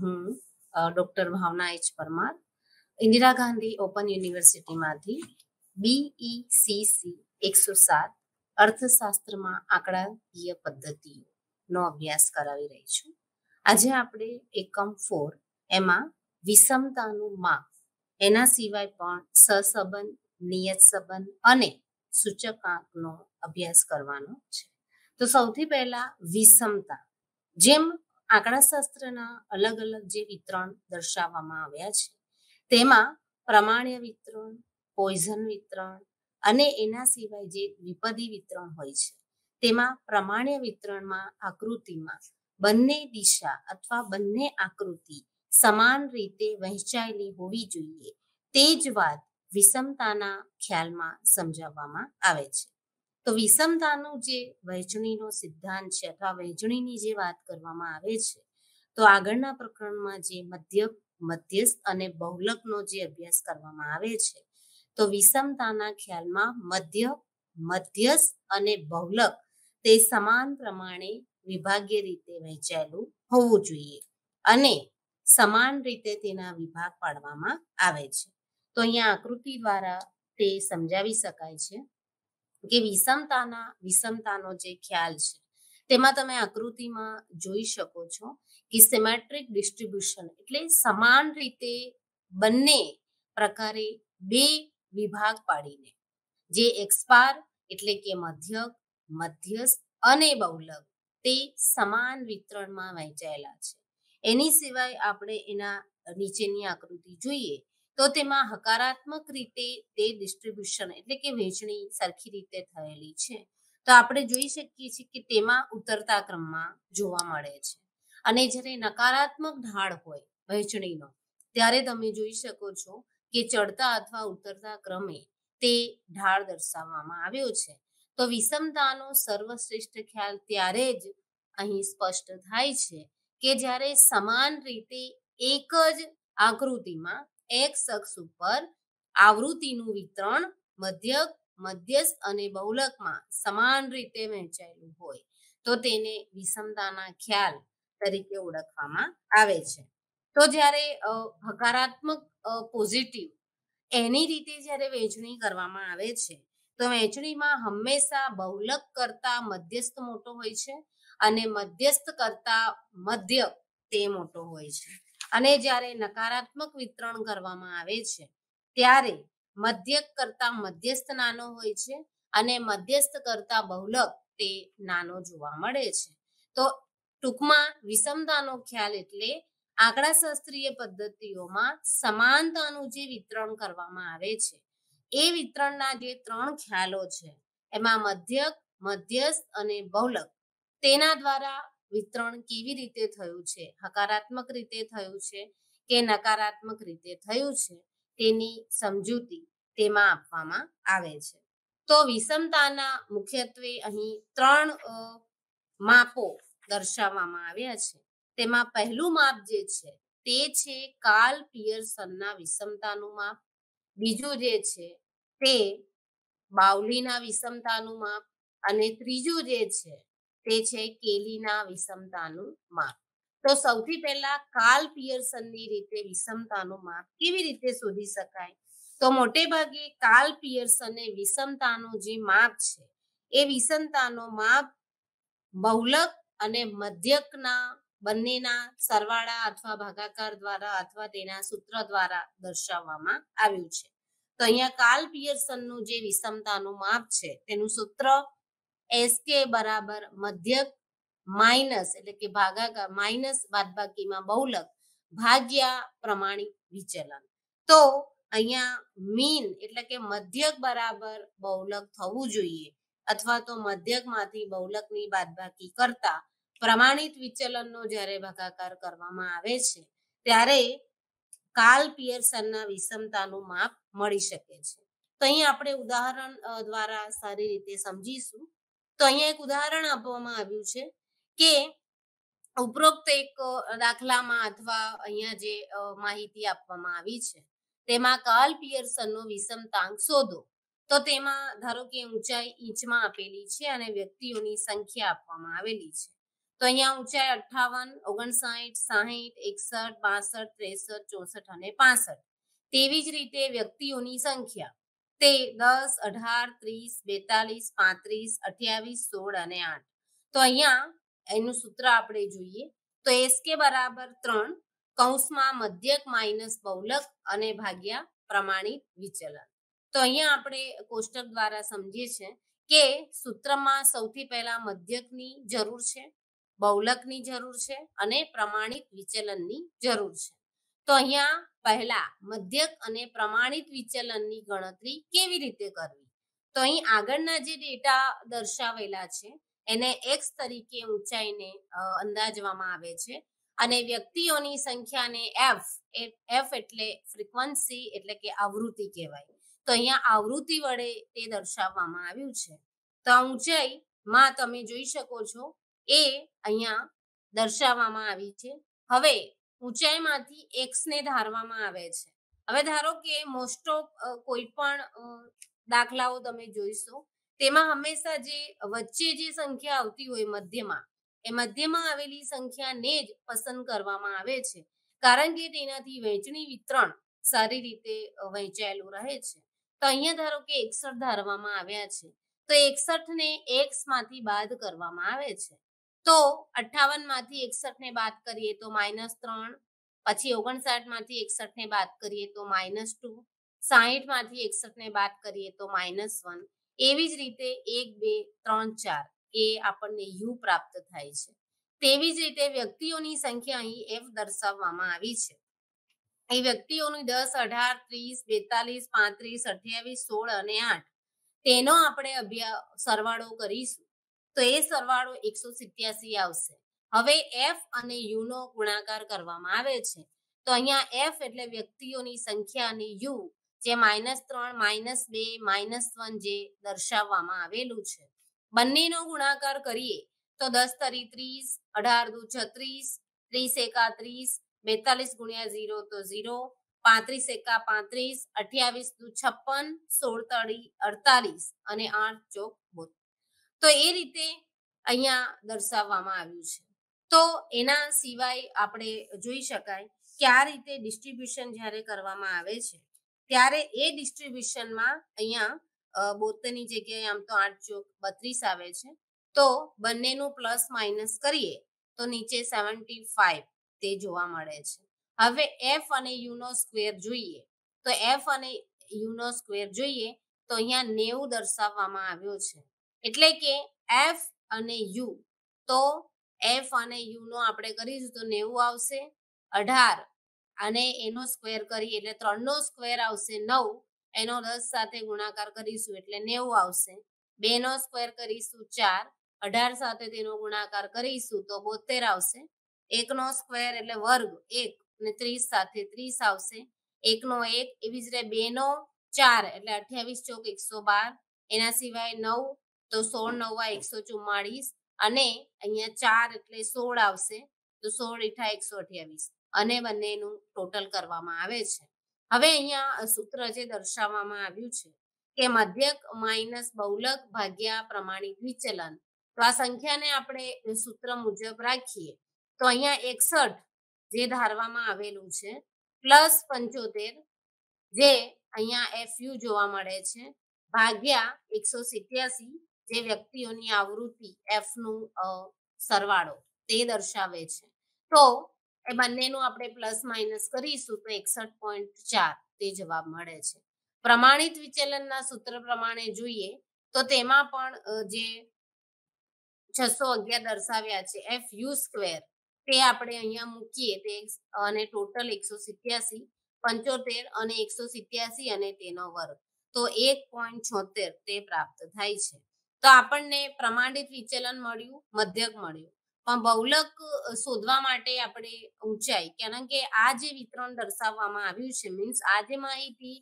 હું doctor Bhavana H Parmar Indira Gandhi open યુનિવર્સિટીમાંથી BECC e એકસો સાત અર્થશાસ્ત્રમાં આંકડાકીય પદ્ધતિઓનો અભ્યાસ કરાવી રહી છું આજે આપણે એકમ ફોર એમાં વિષમતાનું માપ એના સિવાય પણ સસંબંધ નિયત સંબંધ અને સૂચકાંકનો અભ્યાસ કરવાનો છે તો સૌથી પહેલા વિષમતા જેમ આંકડાશાસ્ત્રના અલગ અલગ જે વિતરણ દર્શાવવામાં આવ્યા છે તેમાં પ્રમાણ્ય વિતરણ પોઈઝન વિતરણ અને એના સિવાય જે દ્વિપદી વિતરણ હોય છે તેમાં પ્રમાણ્ય વિતરણમાં આકૃતિમાં બંને દિશા અથવા બંને આકૃતિ સમાન રીતે વહેંચાયેલી હોવી જોઈએ તે જ વાત વિષમતાના ખ્યાલમાં સમજાવવામાં આવે છે તો વિષમતાનું જે વહેંચણીનો સિદ્ધાંત છે અથવા વહેંચણીની જે વાત કરવામાં આવે છે તો આગળના પ્રકરણમાં જે મધ્ય મધ્યસ્થ અને બહુલકનો જે અભ્યાસ કરવામાં આવે છે તો વિષમતાના ખ્યાલમાં મધ્ય મધ્યસ્થ અને બહુલક તે સમાન પ્રમાણે વિભાગીય રીતે વહેંચાયેલું હોવું જોઈએ અને સમાન રીતે તેના વિભાગ પાડવામાં આવે છે તો અહીંયા આકૃતિ દ્વારા તે સમજાવી શકાય છે કે વિષમતાના વિષમતાનો જે ખ્યાલ છે તેમાં તમે આકૃતિમાં જોઈ શકો છો કે સિમેટ્રિક ડિસ્ટ્રીબ્યુશન એટલે સમાન રીતે બંને પ્રકારે બે વિભાગ પાડીને જે એક્સપાર એટલે કે મધ્યક મધ્યસ્થ અને બહુલક તે સમાન વિતરણમાં વહેંચાયેલા છે એની સિવાય આપણે એના નીચેની આકૃતિ જોઈએ તો તેમાં હકારાત્મક રીતે તે ડિસ્ટ્રીબ્યુશન એટલે કે વેચણી સરખી રીતે થયેલી છે તો આપણે જોઈ શકીએ છીએ કે તેમાં ઉતરતા ક્રમમાં જોવા મળે છે અને જ્યારે નકારાત્મક ઢાળ હોય વહેંચણીનો ત્યારે તમે જોઈ શકો છો કે ચડતા અથવા ઉતરતા ક્રમે તે ઢાળ દર્શાવવામાં આવ્યો છે તો વિષમતાનો સર્વશ્રેષ્ઠ ખ્યાલ ત્યારે જ અહીં સ્પષ્ટ થાય છે કે જ્યારે સમાન રીતે એક જ આકૃતિમાં એક્સ અક્ષ ઉપર આવૃત્તિનું વિતરણ મધ્યક મધ્યસ્થ અને બહુલકમાં સમાન રીતે વહેંચાયેલું હોય તો તેને વિષમતાના ખ્યાલ તરીકે ઓળખવામાં આવે છે તો જ્યારે હકારાત્મક પોઝિટિવ એની રીતે જ્યારે વહેંચણી કરવામાં આવે છે તો વહેંચણીમાં હંમેશા બહુલક કરતા મધ્યસ્થ મોટો હોય છે અને મધ્યસ્થ કરતા મધ્યક તે મોટો હોય છે અને જ્યારે નકારાત્મક વિતરણ કરવામાં આવે છે ત્યારે મધ્યક કરતા મધ્યસ્થ નાનો હોય છે અને મધ્યસ્થ કરતા બહુલક તે નાનો જોવા મળે છે તો ટૂંકમાં વિષમતાનો ખ્યાલ એટલે આંકડા શાસ્ત્રીય પદ્ધતિઓમાં સમાનતાનું જે વિતરણ કરવામાં આવે છે એ વિતરણના જે ત્રણ ખ્યાલો છે એમાં મધ્યક મધ્યસ્થ અને બહુલક તેના દ્વારા વિતરણ કેવી રીતે થયું છે હકારાત્મક રીતે થયું છે કે નકારાત્મક રીતે થયું છે તેની સમજૂતી તેમાં આપવામાં આવે છે તો વિષમતાના મુખ્યત્વે અહીં ત્રણ માપો દર્શાવવામાં આવ્યા છે તેમાં પહેલું માપ જે છે તે છે કાર્લ પિયર્સનના વિષમતાનું માપ બીજું જે છે તે બાવલીના વિષમતાનું માપ અને ત્રીજું જે છે તે છે કેલીના વિષમતાનું માપ તો સૌથી પહેલા કાર્લ પિયર્સનની રીતે વિષમતાનું માપ કેવી રીતે શોધી શકાય તો મોટે ભાગે કાર્લ પિયર્સને વિષમતાનું જે માપ છે એ વિષમતાનો માપ બહુલક અને મધ્યકના બંનેના સરવાળા અથવા ભાગાકાર દ્વારા અથવા તેના સૂત્ર દ્વારા દર્શાવવામાં આવ્યું છે તો અહીંયા કાર્લ પિયર્સનનું જે વિષમતાનું માપ છે તેનું સૂત્ર એસકે બરાબર મધ્યક માઇનસ એટલે કે ભાગાકાર માઇનસ બાદબાકીમાં બહુલક ભાગ્યા પ્રમાણિત વિચલન તો અહીંયા મીન એટલે કે મધ્યક બરાબર બહુલક થવું જોઈએ અથવા તો મધ્યકમાંથી બહુલકની બાદબાકી કરતા પ્રમાણિત વિચલનનો જ્યારે ભાગાકાર કરવામાં આવે છે ત્યારે કાલ પિયર્સનના વિષમતાનું માપ મળી શકે છે તો અહીં આપણે ઉદાહરણ દ્વારા સારી રીતે સમજીશું તો અહીંયા એક ઉદાહરણ આપવામાં આવ્યું છે કે ઉપરોક્ત એક દાખલામાં અથવા અહીંયા જે માહિતી આપવામાં આવી છે તેમાં કાર્લ પિયર્સનનો વિષમતાંક શોધો તો તેમાં ધારો કે ઊંચાઈ ઇંચમાં આપેલી છે અને વ્યક્તિઓની સંખ્યા આપવામાં આવેલી છે તો અહીંયા ઊંચાઈ અઠાવન ઓગણસાઠ સાહીઠ એકસઠ બાસઠ ત્રેસઠ ચોસઠ અને પાસઠ તેવી જ રીતે વ્યક્તિઓની સંખ્યા તે દસ અઢાર ત્રીસ બેતાલીસ પાંત્રીસ અઠ્યાવીસ સોળ અને આઠ તો અહીંયા એનું સૂત્ર આપણે જોઈએ તો એસકે બરાબર ત્રણ કૌંસમાં મધ્યક માઇનસ બૌલક અને ભાગ્યા પ્રમાણિત વિચલન તો અહીંયા આપણે કોષ્ટક દ્વારા સમજીએ છીએ કે સૂત્રમાં સૌથી પહેલા મધ્યકની જરૂર છે બૌલકની જરૂર છે અને પ્રમાણિત વિચલનની જરૂર છે તો અહીંયા પહેલા મધ્યક અને પ્રમાણિત વિચલનની ગણતરી કેવી રીતે કરવી તો અહીં આગળના જે ડેટા દર્શાવેલા છે એને એક્સ તરીકે ઊંચાઈને અંદાજવામાં આવે છે અને વ્યક્તિઓની સંખ્યાને એફ એફ એટલે ફ્રીક્વન્સી એટલે કે આવૃત્તિ કહેવાય તો અહીંયા આવૃત્તિ વડે તે દર્શાવવામાં આવ્યું છે તો આ ઊંચાઈમાં તમે જોઈ શકો છો એ અહીંયા દર્શાવવામાં આવી છે હવે ઊંચાઈમાંથી એક્સને ધારવામાં આવે છે હવે ધારો કે મોસ્ટ ઓફ કોઈ પણ દાખલાઓ તમે જોઈશો તેમાં હંમેશા જે વચ્ચે જે સંખ્યા આવતી હોય મધ્યમાં એ મધ્યમાં આવેલી સંખ્યાને જ પસંદ કરવામાં આવે છે કારણ કે તેનાથી વહેંચણી વિતરણ સારી રીતે વહેંચાયેલું રહે છે તો અહીંયા ધારો કે એકસઠ ધારવામાં આવ્યા છે તો એકસઠ ને એક્સ માંથી બાદ કરવામાં આવે છે તો અઠાવન માંથી એકસઠ ને બાદ કરીએ તો માઇનસ ત્રણ પછી ઓગણસાઠ માંથી એકસઠ ને બાદ કરીએ તો માઇનસ ટુ સાહીઠ માંથી એકસઠ ને બાદ કરીએ તો માઇનસ વન એવી જ રીતે એક બે ત્રણ ચાર એ આપણને યુ પ્રાપ્ત થાય છે તેવી જ રીતે વ્યક્તિઓની સંખ્યા અહીં એફ દર્શાવવામાં આવી છે અહીં વ્યક્તિઓની દસ અઢાર ત્રીસ બેતાલીસ પાંત્રીસ અઠ્યાવીસ સોળ અને આઠ તેનો આપણે અભ્યાસ સરવાળો કરીશું તો એ સરવાળો એકસો સિત્યાસી આવશે હવે એફ અને યુનો ગુણાકાર કરવામાં આવે છે તો અહીંયા એફ એટલે વ્યક્તિઓની સંખ્યા અને યુ જે માઇનસ ત્રણ માઇનસ બે માઇનસ વન જે દર્શાવવામાં આવેલું છે બંનેનો ગુણાકાર કરીએ તો દસ તરી ત્રીસ અઢાર દુ છત્રીસ ત્રીસ એકા ત્રીસ બેતાલીસ ગુણ્યા ઝીરો તો ઝીરો પાંત્રીસ એકા પાંત્રીસ અઠ્યાવીસ દુ છપ્પન સોળ તળી અડતાલીસ અને આઠ ચોક બોતેર તો એ રીતે અહીંયા દર્શાવવામાં આવ્યું છે તો એના સિવાય આપણે જોઈ શકાય કે આ રીતે ડિસ્ટ્રીબ્યુશન જ્યારે કરવામાં આવે છે ત્યારે એ ડિસ્ટ્રીબ્યુશનમાં અહીંયા બોતેરની જગ્યાએ આમ તો આઠ ચોક બત્રીસ આવે છે તો બંનેનું પ્લસ માઇનસ કરીએ તો નીચે સેવન્ટી ફાઈવ તે જોવા મળે છે હવે એફ અને યુનો સ્ક્વેર જોઈએ તો એફ અને યુનો સ્ક્વેર જોઈએ તો અહીંયા નેવું દર્શાવવામાં આવ્યો છે એટલે કે એફ અને યુ તો એફ અને યુ નો આપણે કરીશું તો નેવું આવશે અઢાર અને એનો સ્ક્વેર કરી એટલે ત્રણનો સ્ક્વેર આવશે નવ એનો દસ સાથે ગુણાકાર કરીશું એટલે નેવું આવશે બે નો સ્ક્વેર કરીશું ચાર અઢાર સાથે તેનો ગુણાકાર કરીશું તો બોતેર આવશે એકનો સ્ક્વેર એટલે વર્ગ એક અને ત્રીસ સાથે ત્રીસ આવશે એકનો એક એવી જ રીતે બે નો ચાર એટલે અઠ્યાવીસ ચોક એકસો બાર એના સિવાય નવ તો સોળ નવા એકસો ચુમ્માળીસ અને અહીંયા ચાર એટલે સોળ આવશે તો સોળ ઈઠા એકસો અઠ્યાવીસ અને બંનેનું ટોટલ કરવામાં આવે છે હવે અહીંયા સૂત્ર જે દર્શાવવામાં આવ્યું છે કે મધ્યક માઇનસ બહુલક ભાગ્યા પ્રમાણિત વિચલન તો આ સંખ્યાને આપણે સૂત્ર મુજબ રાખીએ તો અહીંયા એકસઠ જે ધારવામાં આવેલું છે પ્લસ પંચોતેર જે અહીંયા એફયુ જોવા મળે છે ભાગ્યા એકસો સિત્યાસી જે વ્યક્તિઓની આવૃત્તિ એફ નું સરવાળો તે દર્શાવે છે તો એ બંનેનું આપણે પ્લસ માઇનસ કરીશું તો એકસઠ પોઈન્ટ ચાર તે જવાબ મળે છે પ્રમાણિત વિચલનના સૂત્ર પ્રમાણે જોઈએ તો તેમાં પણ જે છસો અગિયાર દર્શાવ્યા છે એફ યુ સ્ક્વેર તે આપણે અહીંયા મૂકીએ તે અને ટોટલ એકસો સિત્યાસી પંચોતેર અને એકસો સિત્યાસી અને તેનો વર્ગ તો એક પોઈન્ટ છોતેર તે પ્રાપ્ત થાય છે તો આપણને પ્રમાણિત વિચલન મળ્યું મધ્યક મળ્યું પણ બહુલક શોધવા માટે આપણે ઊંચાઈ કારણ કે આ જે વિતરણ દર્શાવવામાં આવ્યું છે મીન્સ આ જે માહિતી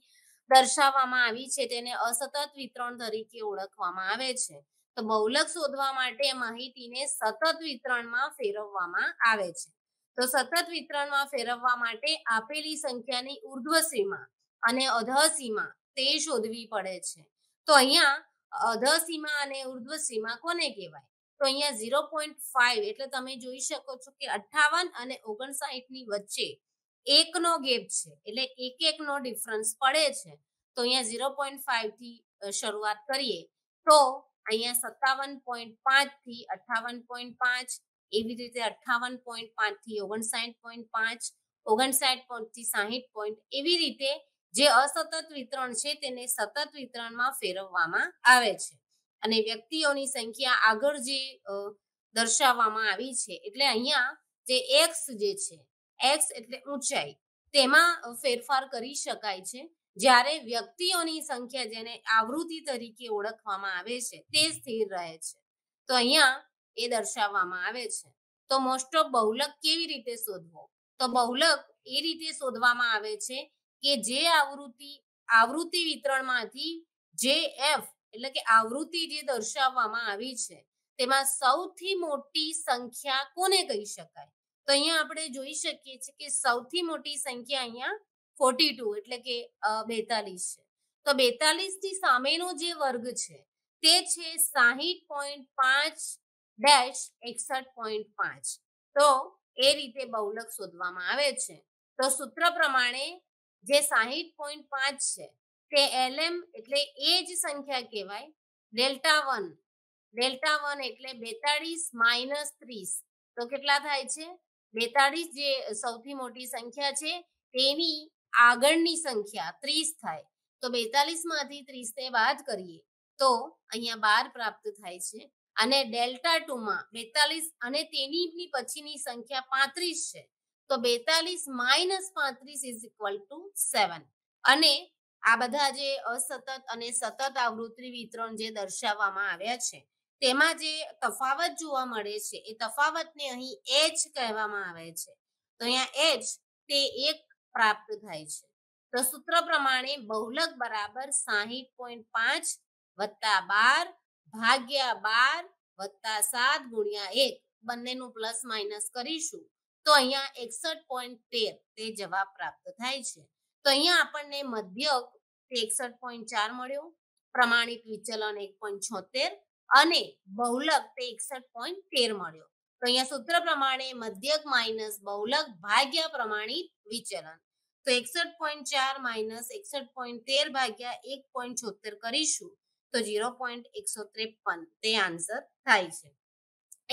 દર્શાવવામાં આવી છે તેને અસતત વિતરણ તરીકે ઓળખવામાં આવે છે તો બહુલક શોધવા માટે માહિતીને સતત વિતરણમાં ફેરવવામાં આવે છે તો સતત વિતરણમાં ફેરવવા માટે આપેલી સંખ્યાની ઉર્ધ્વ સીમા અને અધ સીમા તે શોધવી પડે છે તો અહીંયા અધ સીમા અને ઉર્ધ્વ સીમા કોને કહેવાય તો અહીંયા ઝીરો પોઈન્ટ ફાઈવ એટલે તમે જોઈ શકો છો કે અઠાવન અને ઓગણસાઠ ની વચ્ચે એકનો ગેપ છે એટલે એક એકનો ડિફરન્સ પડે છે તો અહીંયા ઝીરો પોઈન્ટ ફાઈવ થી શરૂઆત કરીએ તો અહીંયા સત્તાવન પોઈન્ટ પાંચ થી અઠાવન પોઈન્ટ પાંચ એવી રીતે અઠાવન પોઈન્ટ પાંચ થી ઓગણસાઠ પોઈન્ટ પાંચ ઓગણસાઠ પોઈન્ટ થી સાહીઠ પોઈન્ટ એવી રીતે જે અસતત વિતરણ છે તેને સતત વિતરણમાં ફેરવવામાં આવે છે અને વ્યક્તિઓની સંખ્યા આગળ જે દર્શાવવામાં આવી છે એટલે અહીંયા જે એક્સ જે છે એક્સ એટલે ઊંચાઈ તેમાં ફેરફાર કરી શકાય છે જ્યારે વ્યક્તિઓની સંખ્યા જેને આવૃત્તિ તરીકે ઓળખવામાં આવે છે તે સ્થિર રહે છે તો અહીંયા એ દર્શાવવામાં આવે છે તો મોસ્ટ ઓફ બહુલક કેવી રીતે શોધવો તો બહુલક એ રીતે શોધવામાં આવે છે કે જે આવૃત્તિ આવૃત્તિ વિતરણમાંથી જે એફ એટલે કે આવૃત્તિ જે દર્શાવવામાં આવી છે તેમાં સૌથી મોટી સંખ્યા કોને કહી શકાય તો અહીંયા આપણે જોઈ શકીએ છીએ કે સૌથી મોટી સંખ્યા અહીંયા ફોર્ટી ટુ એટલે કે બેતાલીસ છે તો બેતાલીસ થી સામેનો જે વર્ગ છે તે છે સાહીઠ પોઈન્ટ પાંચ ડેશ એકસઠ પોઈન્ટ પાંચ તો એ રીતે બહુલક શોધવામાં આવે છે તો સૂત્ર પ્રમાણે જે સાહીઠ પોઈન્ટ પાંચ છે તે એલએમ એટલે એ જ સંખ્યા કહેવાય ડેલ્ટા વન ડેલ્ટા વન એટલે બેતાળીસ માઇનસ ત્રીસ તો કેટલા થાય છે બેતાળીસ જે સૌથી મોટી સંખ્યા છે તેની આગળની સંખ્યા ત્રીસ થાય તો બેતાલીસ માંથી ત્રીસ ને બાદ કરીએ તો અહીંયા બાર પ્રાપ્ત થાય છે અને ડેલ્ટા ટુ માં બેતાલીસ અને તેની પછીની સંખ્યા પાંત્રીસ છે તો બેતાલીસ માઇનસ પાંત્રીસ ઇઝ ઇક્વલ ટુ સેવન અને આ બધા જે અસતત અને સતત આવૃત્તિ વિતરણ જે દર્શાવવામાં આવ્યા છે તેમાં જે તફાવત જોવા મળે છે એ તફાવતને અહીં એચ કહેવામાં આવે છે તો અહીંયા એચ તે એક પ્રાપ્ત થાય છે તો સૂત્ર પ્રમાણે બહુલક બરાબર સાહીઠ પોઈન્ટ પાંચ વત્તા બાર ભાગ્યા બાર વત્તા સાત ગુણ્યા એક બંનેનું પ્લસ માઇનસ કરીશું તો અહીંયા એકસઠ પોઈન્ટ તેર તે જવાબ પ્રાપ્ત થાય છે તો અહીંયા આપણને મધ્યક એકસઠ પોઈન્ટ ચાર મળ્યો પ્રમાણિક વિચલન એક પોઈન્ટ છોતેર અને બહુલક તે એકસઠ પોઈન્ટ તેર મળ્યો તો અહીંયા સૂત્ર પ્રમાણે મધ્યક માઇનસ બહુલક ભાગ્યા પ્રમાણિત વિચલન તો એકસઠ પોઈન્ટ ચાર માઇનસ એકસઠ પોઈન્ટ તેર ભાગ્યા એક પોઈન્ટ છોતેર કરીશું તો ઝીરો પોઈન્ટ એકસો ત્રેપન તે આન્સર થાય છે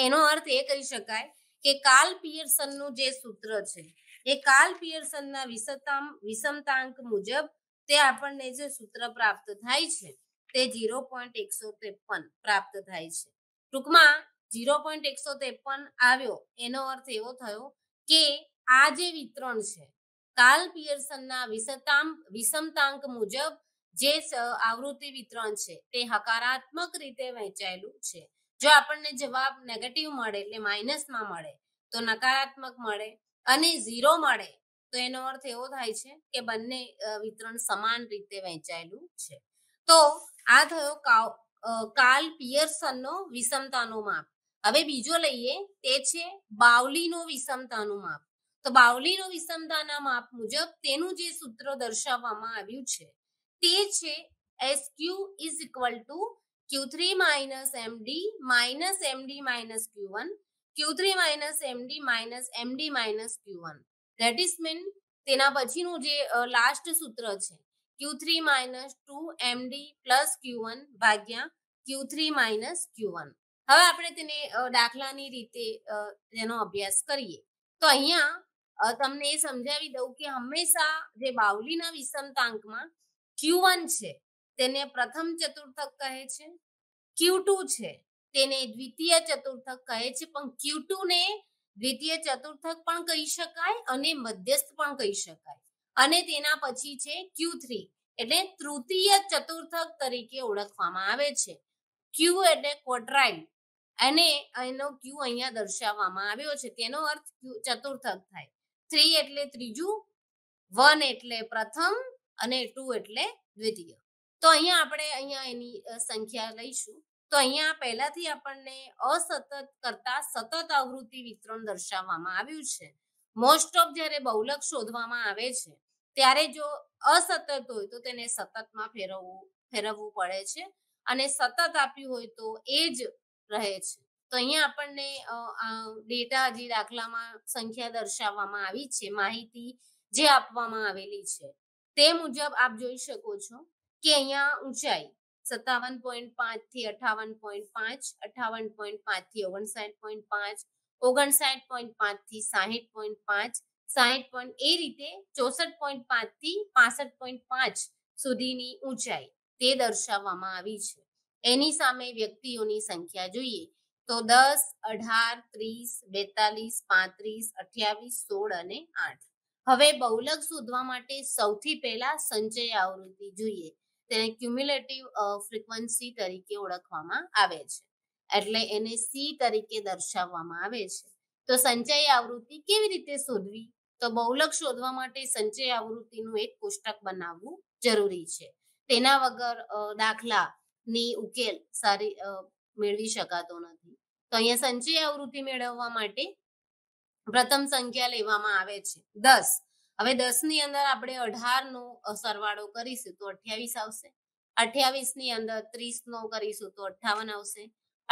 એનો અર્થ એ કહી શકાય કે કાર્લ પિયર્સનનું જે સૂત્ર છે એ કાર્લ પિયર્સનના વિષતામ વિષમતાંક મુજબ તે આપણને જે સૂત્ર પ્રાપ્ત થાય છે તે ઝીરો પોઈન્ટ એકસો ત્રેપન પ્રાપ્ત થાય છે ટૂંકમાં ઝીરો પોઈન્ટ એકસો ત્રેપન આવ્યો એનો અર્થ એવો થયો કે આ જે વિતરણ છે કાર્લ પિયર્સનના વિષતામ વિષમતાંક મુજબ જે આવૃત્તિ વિતરણ છે તે હકારાત્મક રીતે વહેંચાયેલું છે જો આપણને જવાબ નેગેટિવ મળે એટલે માઇનસમાં મળે તો નકારાત્મક મળે અને ઝીરો મળે તો એનો અર્થ એવો થાય છે કે બંને વિતરણ સમાન રીતે વહેંચાયેલું છે તો આ થયો કાલ પિયર્સનનો વિષમતાનો માપ હવે બીજો લઈએ તે છે બાવલીનો વિષમતાનું માપ તો બાવલીનો વિષમતાના માપ મુજબ તેનું જે સૂત્ર દર્શાવવામાં આવ્યું છે તે છે S Q is equal to Q3 minus MD minus MD minus Q1, Q3 minus MD minus MD minus Q1. That is mean તેના પછીનું જે લાસ્ટ સૂત્ર છે Q3 minus 2 MD plus Q1 ભાગ્યા Q3 minus Q1. હવે આપણે તેને દાખલાની રીતે તેનો અભ્યાસ કરીએ તો અહીંયા તમને એ સમજાવી દઉં કે હંમેશા જે બાઉલીના વિષમતાંકમાં Q1 છે તેને પ્રથમ ચતુર્થક કહે છે ક્યુ ટુ છે તેને દ્વિતીય ચતુર્થક કહે છે પણ ક્યુ ટુ ને દ્વિતીય ચતુર્થક પણ કહી શકાય અને મધ્યસ્થ પણ કહી શકાય અને તેના પછી છે ક્યુ થ્રી એટલે તૃતીય ચતુર્થક તરીકે ઓળખવામાં આવે છે ક્યુ એટલે ક્વોડ્રાઇલ અને એનો ક્યુ અહીંયા દર્શાવવામાં આવ્યો છે તેનો અર્થ ચતુર્થક થાય થ્રી એટલે ત્રીજું વન એટલે પ્રથમ અને ટુ એટલે દ્વિતીય તો અહીંયા આપણે અહીંયા એની સંખ્યા લઈશું તો અહીંયા પહેલાથી આપણને અસતત કરતા સતત આવૃત્તિ વિતરણ દર્શાવવામાં આવ્યું છે મોસ્ટ ઓફ જ્યારે બહુલક શોધવામાં આવે છે ત્યારે જો અસતત હોય તો તેને સતતમાં ફેરવવું ફેરવવું પડે છે અને સતત આપ્યું હોય તો એ જ રહે છે તો અહીંયા આપણને ડેટા હજી દાખલામાં સંખ્યા દર્શાવવામાં આવી છે માહિતી જે આપવામાં આવેલી છે તે મુજબ આપ જોઈ શકો છો કે અહીંયા ઊંચાઈ સત્તાવન પોઈન્ટ પાંચ થી અઠાવન પોઈન્ટ પાંચ અઠાવન પોઈન્ટ પાંચ થી ઓગણસાઠ પોઈન્ટ પાંચ ઓગણસાઠ પોઈન્ટ પાંચ થી સાહીઠ પોઈન્ટ પાંચ સાહીઠ પોઈન્ટ એ રીતે ચોસઠ પોઈન્ટ પાંચ થી પાસઠ પોઈન્ટ પાંચ સુધીની ઊંચાઈ તે દર્શાવવામાં આવી છે એની સામે વ્યક્તિઓની સંખ્યા જોઈએ તો દસ અઢાર ત્રીસ બેતાલીસ પાંત્રીસ અઠ્યાવીસ સોળ અને આઠ હવે બહુલક શોધવા માટે સૌથી પહેલા સંચય આવૃત્તિ જોઈએ તેને ક્યુમ્યુલેટિવ ફ્રીક્વન્સી તરીકે ઓળખવામાં આવે છે એટલે એને સી તરીકે દર્શાવવામાં આવે છે તો સંચય આવૃત્તિ કેવી રીતે શોધવી તો બહુલક શોધવા માટે સંચય આવૃત્તિનું એક કોષ્ટક બનાવવું જરૂરી છે તેના વગર દાખલા ની ઉકેલ સારી મેળવી શકાતો નથી તો અહીંયા સંચય આવૃત્તિ મેળવવા માટે પ્રથમ સંખ્યા લેવામાં આવે છે દસ હવે દસ ની અંદર આપણે અઢાર નો સરવાળો કરીશું તો અઠ્યાવીસ આવશે અઠ્યાવીસ ની અંદર ત્રીસ નો કરીશું તો અઠાવન આવશે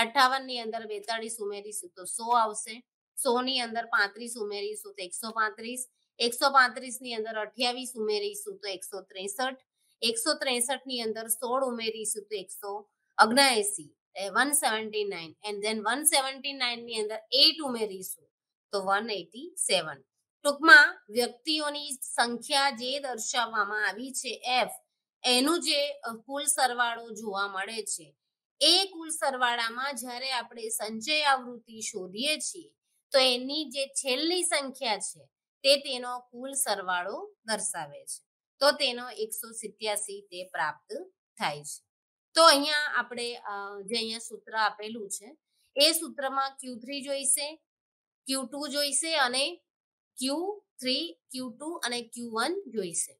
અઠાવન ની અંદર બેતાળીસ ઉમેરીશું તો સો આવશે સો ની અંદર પાંત્રીસ ઉમેરીશું તો એકસો પાંત્રીસ એકસો પાંત્રીસ ની અંદર અઠ્યાવીસ ઉમેરીશું તો એકસો ત્રેસઠ એકસો ત્રેસઠ ની અંદર સોળ ઉમેરીશું તો એકસો અગ્નાએસી one seventy nine and then one seventy nine ની અંદર એટ ઉમેરીશું તો વન એટી સેવન ટૂંકમાં વ્યક્તિઓની સંખ્યા જે દર્શાવવામાં આવી છે એફ એનું જે કુલ સરવાળો જોવા મળે છે એ કુલ સરવાળામાં જ્યારે આપણે સંચય આવૃત્તિ શોધીએ છીએ તો એની જે છેલ્લી સંખ્યા છે તે તેનો કુલ સરવાળો દર્શાવે છે તો તેનો એકસો સિત્યાસી તે પ્રાપ્ત થાય છે તો અહીંયા આપણે જે અહીંયા સૂત્ર આપેલું છે એ સૂત્રમાં ક્યુ થ્રી જોઈશે ક્યુ ટુ જોઈશે અને ક્યુ થ્રી ક્યુ ટુ અને ક્યુ વન જોઈશે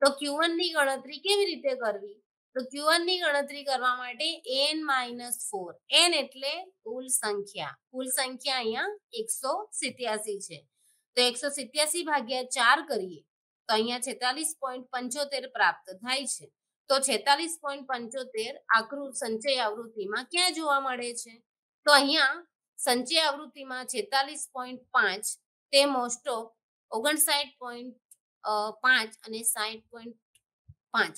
તો ક્યુ ની ગણતરી કેવી રીતે કરવી તો ક્યુ ની ગણતરી કરવા માટે એન માઇનસ ફોર એન એટલે કુલ સંખ્યા કુલ સંખ્યા અહીંયા એકસો સિત્યાસી છે તો એકસો સિત્યાસી ભાગ્યા ચાર કરીએ તો અહીંયા છેતાલીસ પોઈન્ટ પંચોતેર પ્રાપ્ત થાય છે તો છેતાલીસ પોઈન્ટ પંચોતેર આકૃત સંચય આવૃત્તિમાં ક્યાં જોવા મળે છે તો અહીંયા સંચય આવૃત્તિમાં છેતાલીસ પોઈન્ટ પાંચ તે મોસ્ટ ઓફ ઓગણસાઠ પોઈન્ટ પાંચ અને સાઠ પોઈન્ટ પાંચ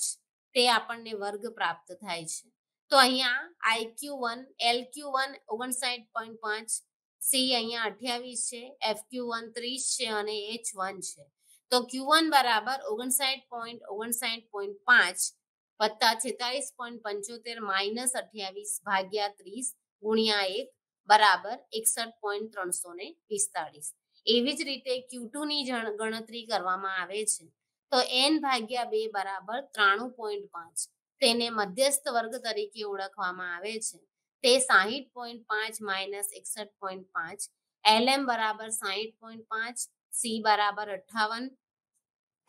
તે આપણને વર્ગ પ્રાપ્ત થાય છે તો અહીંયા આઈક્યુ વન એલક્યુ વન ઓગણસાઠ પોઈન્ટ પાંચ સી અહીંયા અઠ્યાવીસ છે એફક્યુ વન ત્રીસ છે અને એચ વન છે તો ક્યુ વન બરાબર ઓગણસાઠ પોઈન્ટ ઓગણસાઠ પોઈન્ટ પાંચ વત્તા છેતાલીસ પોઈન્ટ પંચોતેર માઇનસ અઠ્યાવીસ ભાગ્યા ત્રીસ ગુણ્યા એક બરાબર એકસઠ પોઈન્ટ ત્રણસો ને પિસ્તાળીસ એવી જ રીતે ક્યુ ની ગણતરી કરવામાં આવે છે તો એન ભાગ્યા બે બરાબર ત્રાણું પોઈન્ટ પાંચ તેને મધ્યસ્થ વર્ગ તરીકે ઓળખવામાં આવે છે તે સાહીઠ પોઈન્ટ પાંચ માઇનસ એકસઠ પોઈન્ટ પાંચ એલ એમ બરાબર સાહીઠ પોઈન્ટ પાંચ સી બરાબર અઠાવન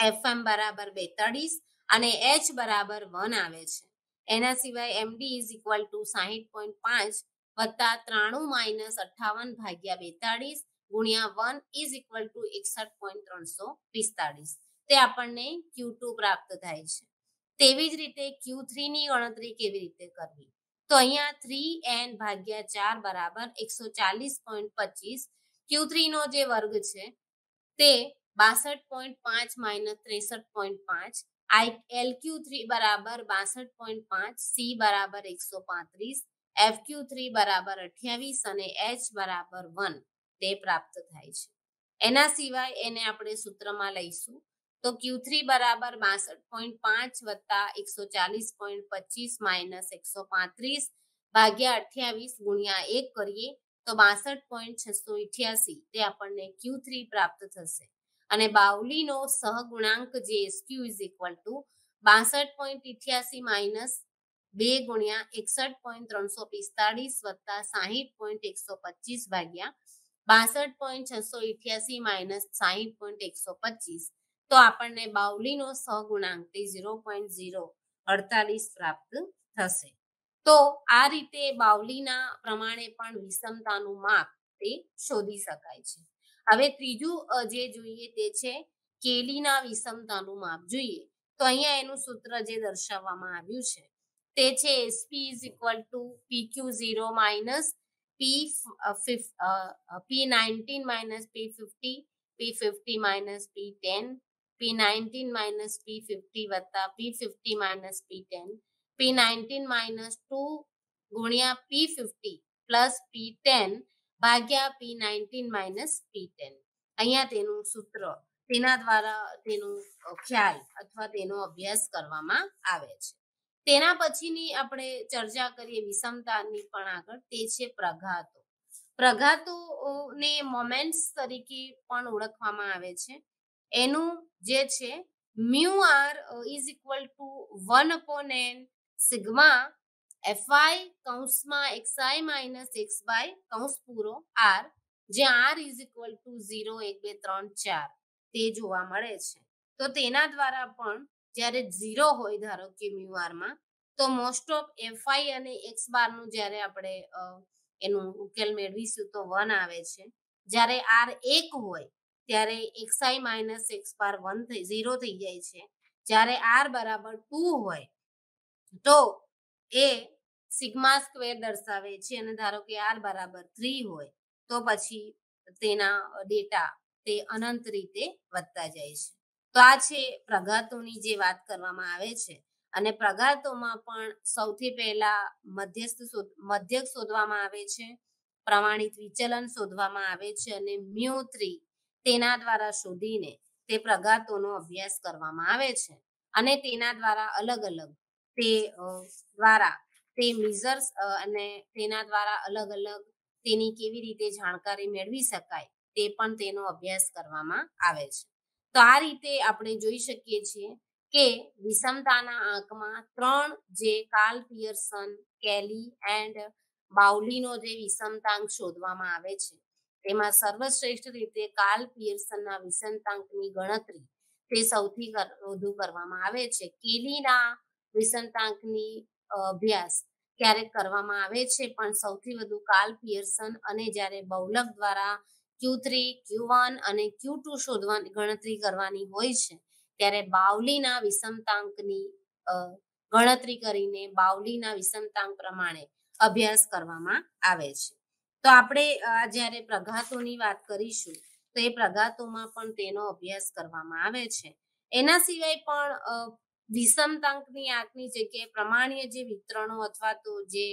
એમ બરાબર બેતાળીસ અને એચ બરાબર વન આવે છે એના સિવાય એમડી ઇઝ ઇક્વલ ટુ સાહીઠ પોઈન્ટ પાંચ વત્તા ત્રાણું માઇનસ અઠાવન ભાગ્યા બેતાળીસ ગુણ્યા વન ઇઝ ઇક્વલ ટુ એકસઠ પોઈન્ટ ત્રણસો પિસ્તાળીસ તે આપણને ક્યુ ટુ પ્રાપ્ત થાય છે તેવી જ રીતે ક્યુ થ્રી ની ગણતરી કેવી રીતે કરવી તો અહીંયા થ્રી એન ભાગ્યા ચાર બરાબર એકસો ચાલીસ પોઈન્ટ પચીસ ક્યુ થ્રી નો જે વર્ગ છે તે બાસઠ પોઈન્ટ પાંચ માઇનસ ત્રેસઠ પોઈન્ટ પાંચ આઈ એલ ક્યુ થ્રી બરાબર બાસઠ પોઈન્ટ પાંચ સી બરાબર એકસો પાંત્રીસ એફ ક્યુ થ્રી બરાબર અઠ્યાવીસ અને એચ બરાબર વન તે પ્રાપ્ત થાય છે એના સિવાય એને આપણે સૂત્રમાં લઈશું તો ક્યુ બરાબર બાસઠ વત્તા એકસો માઇનસ એકસો ભાગ્યા અઠ્યાવીસ ગુણ્યા એક કરીએ તો બાસઠ તે આપણને ક્યુ પ્રાપ્ત થશે અને બાઉલીનો સહગુણાંક જે એસક્યુ ઇઝ ઇક્વલ ટુ બાસઠ પોઈન્ટ ઇઠ્યાસી માઇનસ બે ગુણ્યા એકસઠ પોઈન્ટ ત્રણસો પિસ્તાળીસ વત્તા સાહીઠ પોઈન્ટ એકસો પચીસ ભાગ્યા બાસઠ પોઈન્ટ છસો ઇઠ્યાસી માઇનસ સાહીઠ પોઈન્ટ એકસો પચીસ તો આપણને બાવલીનો સહગુણાંક તે ઝીરો પોઈન્ટ ઝીરો અડતાલીસ પ્રાપ્ત થશે તો આ રીતે બાવલીના પ્રમાણે પણ વિષમતાનું માપ તે શોધી શકાય છે હવે ત્રીજું જે જોઈએ તે છે કેલીના વિષમતાનું માપ જોઈએ તો અહીંયા એનું સૂત્ર જે દર્શાવવામાં આવ્યું છે તે છે SP is equal to PQ zero minus P, uh, fif, uh, P19 minus P50, P50 minus P10, P19 minus P50 વત્તા P50 minus P10, P19 minus 2 ગુણ્યા P50 પ્લસ P10 ભાગ્યા P19 minus P10. અહીંયા તેનું સૂત્ર તેના દ્વારા તેનો ખ્યાલ અથવા તેનો અભ્યાસ કરવામાં આવે છે તેના પછીની આપણે ચર્ચા કરીએ વિષમતાની પણ આગળ તે છે પ્રઘાતો પ્રઘાતો ને મોમેન્ટ્સ તરીકે પણ ઓળખવામાં આવે છે એનું જે છે mu R is equal to one upon N sigma FI કૌંસમાં એક્સઆઈ માઇનસ એક્સ બાય કૌંસ પૂરો આર જે R is equal to zero એક બે ત્રણ ચાર તે જોવા મળે છે તો તેના દ્વારા પણ જ્યારે ઝીરો હોય ધારો કે મ્યુઆરમાં તો મોસ્ટ ઓફ એફઆઈ અને એક્સ બારનું જ્યારે આપણે એનું ઉકેલ મેળવીશું તો વન આવે છે જ્યારે આર એક હોય ત્યારે XI minus X bar one થઈ ઝીરો થઈ જાય છે જ્યારે આર બરાબર ટુ હોય તો એ સિગ્મા સ્ક્વેર દર્શાવે છે અને ધારો કે આર બરાબર થ્રી હોય તો પછી તેના ડેટા તે અનંત રીતે વધતા જાય છે તો આ છે પ્રઘાતોની જે વાત કરવામાં આવે છે અને પ્રઘાતોમાં પણ સૌથી પહેલા મધ્યસ્થ મધ્યક શોધવામાં આવે છે પ્રમાણિત વિચલન શોધવામાં આવે છે અને મ્યુત્રી તેના દ્વારા શોધીને તે પ્રઘાતોનો અભ્યાસ કરવામાં આવે છે અને તેના દ્વારા અલગ અલગ તે દ્વારા તે મિઝર્સ અને તેના દ્વારા અલગ અલગ તેની કેવી રીતે જાણકારી મેળવી શકાય તે પણ તેનો અભ્યાસ કરવામાં આવે છે તો આ રીતે આપણે જોઈ શકીએ છીએ કે વિષમતાના આંકમાં ત્રણ જે કાર્લ પિયર્સન કેલી એન્ડ બાઉલીનો જે વિષમતાંક શોધવામાં આવે છે તેમાં સર્વશ્રેષ્ઠ રીતે કાર્લ પિયર્સનના વિષમતાંકની ગણતરી તે સૌથી વધુ કરવામાં આવે છે કેલીના વિષમતાંકની અભ્યાસ ક્યારેક કરવામાં આવે છે પણ સૌથી વધુ કાર્લ પિયર્સન અને જ્યારે બૌલક દ્વારા ક્યુ થ્રી ક્યુ વન અને ક્યુ ટુ શોધવાની ગણતરી કરવાની હોય છે ત્યારે બાવલીના વિષમતાંકની ગણતરી કરીને બાવલીના વિષમતાંક પ્રમાણે અભ્યાસ કરવામાં આવે છે તો આપણે જ્યારે પ્રઘાતોની વાત કરીશું તો એ પ્રઘાતોમાં પણ તેનો અભ્યાસ કરવામાં આવે છે એના સિવાય પણ વિષમતાંકની આંકની જગ્યાએ પ્રમાણીય જે વિતરણો અથવા તો જે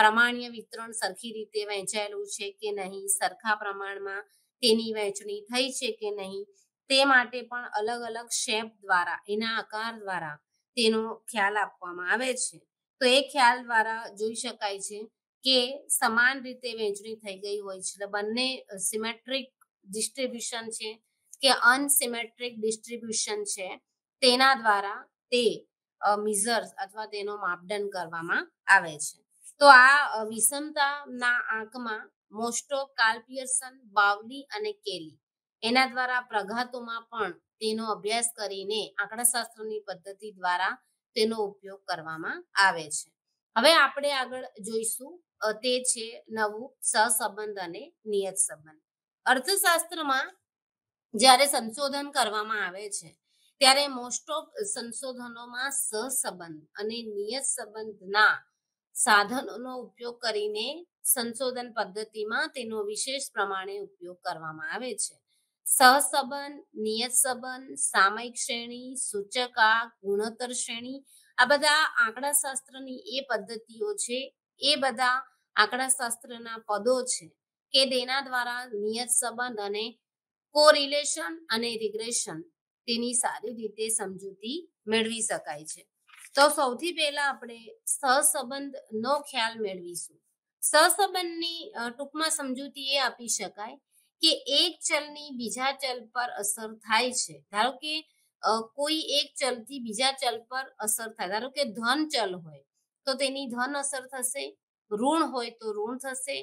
પ્રમાણીય વિતરણ સરખી રીતે વહેંચાયેલું છે કે નહીં સરખા પ્રમાણમાં તેની વહેંચણી થઈ છે કે નહીં તે માટે પણ અલગ અલગ શેપ દ્વારા એના આકાર દ્વારા તેનો ખ્યાલ આપવામાં આવે છે તો એ ખ્યાલ દ્વારા જોઈ શકાય છે કે સમાન રીતે વહેંચણી થઈ ગઈ હોય છે એટલે બંને સિમેટ્રિક ડિસ્ટ્રીબ્યુશન છે કે અનસિમેટ્રિક ડિસ્ટ્રીબ્યુશન છે તેના દ્વારા તે મિઝર્સ અથવા તેનો માપદંડ કરવામાં આવે છે તો આ વિષમતાના આંકમાં મોસ્ટો કાલ્પિયર્સન બાવલી અને કેલી એના દ્વારા પ્રઘાતોમાં પણ તેનો અભ્યાસ કરીને આંકડાશાસ્ત્રની પદ્ધતિ દ્વારા તેનો ઉપયોગ કરવામાં આવે છે હવે આપણે આગળ જોઈશું તે છે નવું સહસંબંધ અને નિયત સંબંધ અર્થશાસ્ત્રમાં જ્યારે સંશોધન કરવામાં આવે છે ત્યારે મોસ્ટ ઓફ સંશોધનોમાં સહસંબંધ અને નિયત સંબંધના સાધનોનો ઉપયોગ કરીને સંશોધન પદ્ધતિમાં તેનો વિશેષ પ્રમાણે ઉપયોગ કરવામાં આવે છે સહસંબંધ નિયત સંબંધ સામયિક શ્રેણી સૂચકા ગુણોત્તર શ્રેણી આ બધા આંકડાશાસ્ત્રની એ પદ્ધતિઓ છે એ બધા આંકડાશાસ્ત્રના પદો છે કે તેના દ્વારા નિયત સંબંધ અને કોરિલેશન અને રિગ્રેશન તેની સારી રીતે સમજૂતી મેળવી શકાય છે તો સૌથી પહેલા આપણે સહસંબંધ નો ખ્યાલ મેળવીશું સહસંબંધની ટૂંકમાં સમજૂતી એ આપી શકાય કે એક ચલની બીજા ચલ પર અસર થાય છે ધારો કે કોઈ એક ચલથી બીજા ચલ પર અસર થાય ધારો કે ધન ચલ હોય તો તેની ધન અસર થશે ઋણ હોય તો ઋણ થશે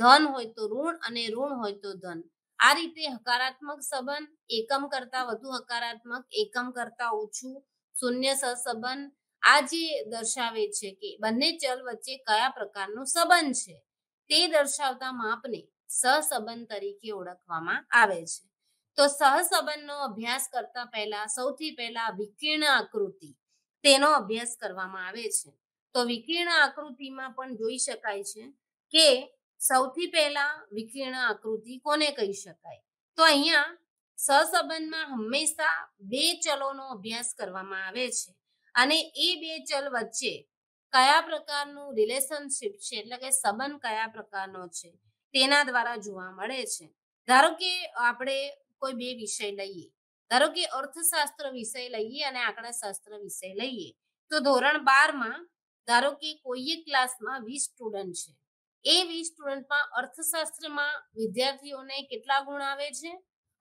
ધન હોય તો ઋણ અને ઋણ હોય તો ધન આ રીતે હકારાત્મક સંબંધ એકમ કરતા વધુ હકારાત્મક એકમ કરતા ઓછું શૂન્ય સહસંબંધ આ જે દર્શાવે છે કે બંને ચલ વચ્ચે કયા પ્રકારનો સંબંધ છે તે દર્શાવતા માપને સહસંબંધ તરીકે ઓળખવામાં આવે છે તો સહસંબંધનો અભ્યાસ કરતા પહેલા સૌથી પહેલા વિકિર્ણ આકૃતિ તેનો અભ્યાસ કરવામાં આવે છે તો વિકિર્ણ આકૃતિમાં પણ જોઈ શકાય છે કે સૌથી પહેલા વિકિર્ણ આકૃતિ કોને કહી શકાય તો અહીંયા સહસંબંધમાં હંમેશા બે ચલોનો અભ્યાસ કરવામાં આવે છે અને એ બે ચલ વચ્ચે કયા પ્રકારનું રિલેશનશિપ છે એટલે કે સંબંધ કયા પ્રકારનો છે તેના દ્વારા જોવા મળે છે ધારો કે આપણે કોઈ બે વિષય લઈએ ધારો કે અર્થશાસ્ત્ર વિષય લઈએ અને આંકડાશાસ્ત્ર વિષય લઈએ તો ધોરણ બારમાં ધારો કે કોઈ ક્લાસમાં વીસ સ્ટુડન્ટ છે એ વીસ સ્ટુડન્ટમાં અર્થશાસ્ત્રમાં વિદ્યાર્થીઓને કેટલા ગુણ આવે છે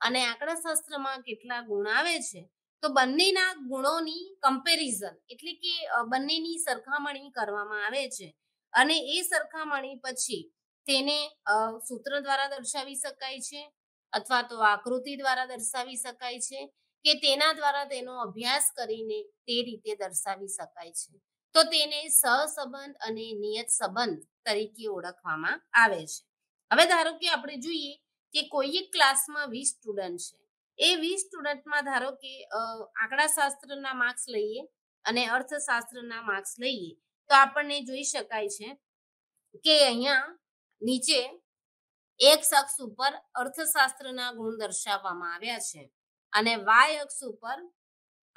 અને આંકડાશાસ્ત્રમાં કેટલા ગુણ આવે છે તો બંનેના ગુણોની કમ્પેરિઝન એટલે કે બંનેની સરખામણી કરવામાં આવે છે અને એ સરખામણી પછી તેને સૂત્ર દ્વારા દર્શાવી શકાય છે અથવા તો આકૃતિ દ્વારા દર્શાવી શકાય છે કે તેના દ્વારા તેનો અભ્યાસ કરીને તે રીતે દર્શાવી શકાય છે તો તેને સહસંબંધ અને નિયત સંબંધ તરીકે ઓળખવામાં આવે છે હવે ધારો કે આપણે જોઈએ કે કોઈ એક ક્લાસમાં વીસ સ્ટુડન્ટ છે એ વીસ સ્ટુડન્ટમાં ધારો કે આંકડા શાસ્ત્રના માર્ક્સ લઈએ અને અર્થશાસ્ત્રના માર્ક્સ લઈએ તો આપણને જોઈ શકાય છે કે અહીંયા નીચે એક અક્ષ ઉપર અર્થશાસ્ત્રના ગુણ દર્શાવવામાં આવ્યા છે અને વાય અક્ષ ઉપર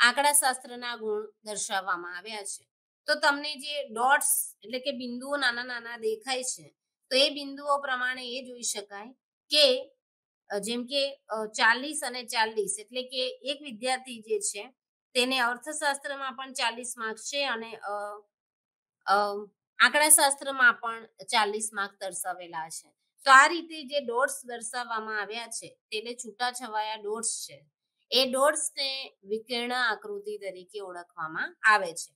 આંકડા શાસ્ત્રના ગુણ દર્શાવવામાં આવ્યા છે તો તમને જે ડોટ્સ એટલે કે બિંદુઓ નાના નાના દેખાય છે તો એ બિંદુઓ પ્રમાણે એ જોઈ શકાય કે જેમ કે ચાલીસ અને ચાલીસ એટલે કે એક વિદ્યાર્થી જે છે તેને અર્થશાસ્ત્રમાં પણ ચાલીસ માર્ક્સ છે અને આંકડાશાસ્ત્રમાં પણ ચાલીસ માર્ક દર્શાવેલા છે તો આ રીતે જે ડોટ્સ દર્શાવવામાં આવ્યા છે તેને છૂટા છવાયા ડોટ્સ છે એ ડોટ્સને વિકર્ણ આકૃતિ તરીકે ઓળખવામાં આવે છે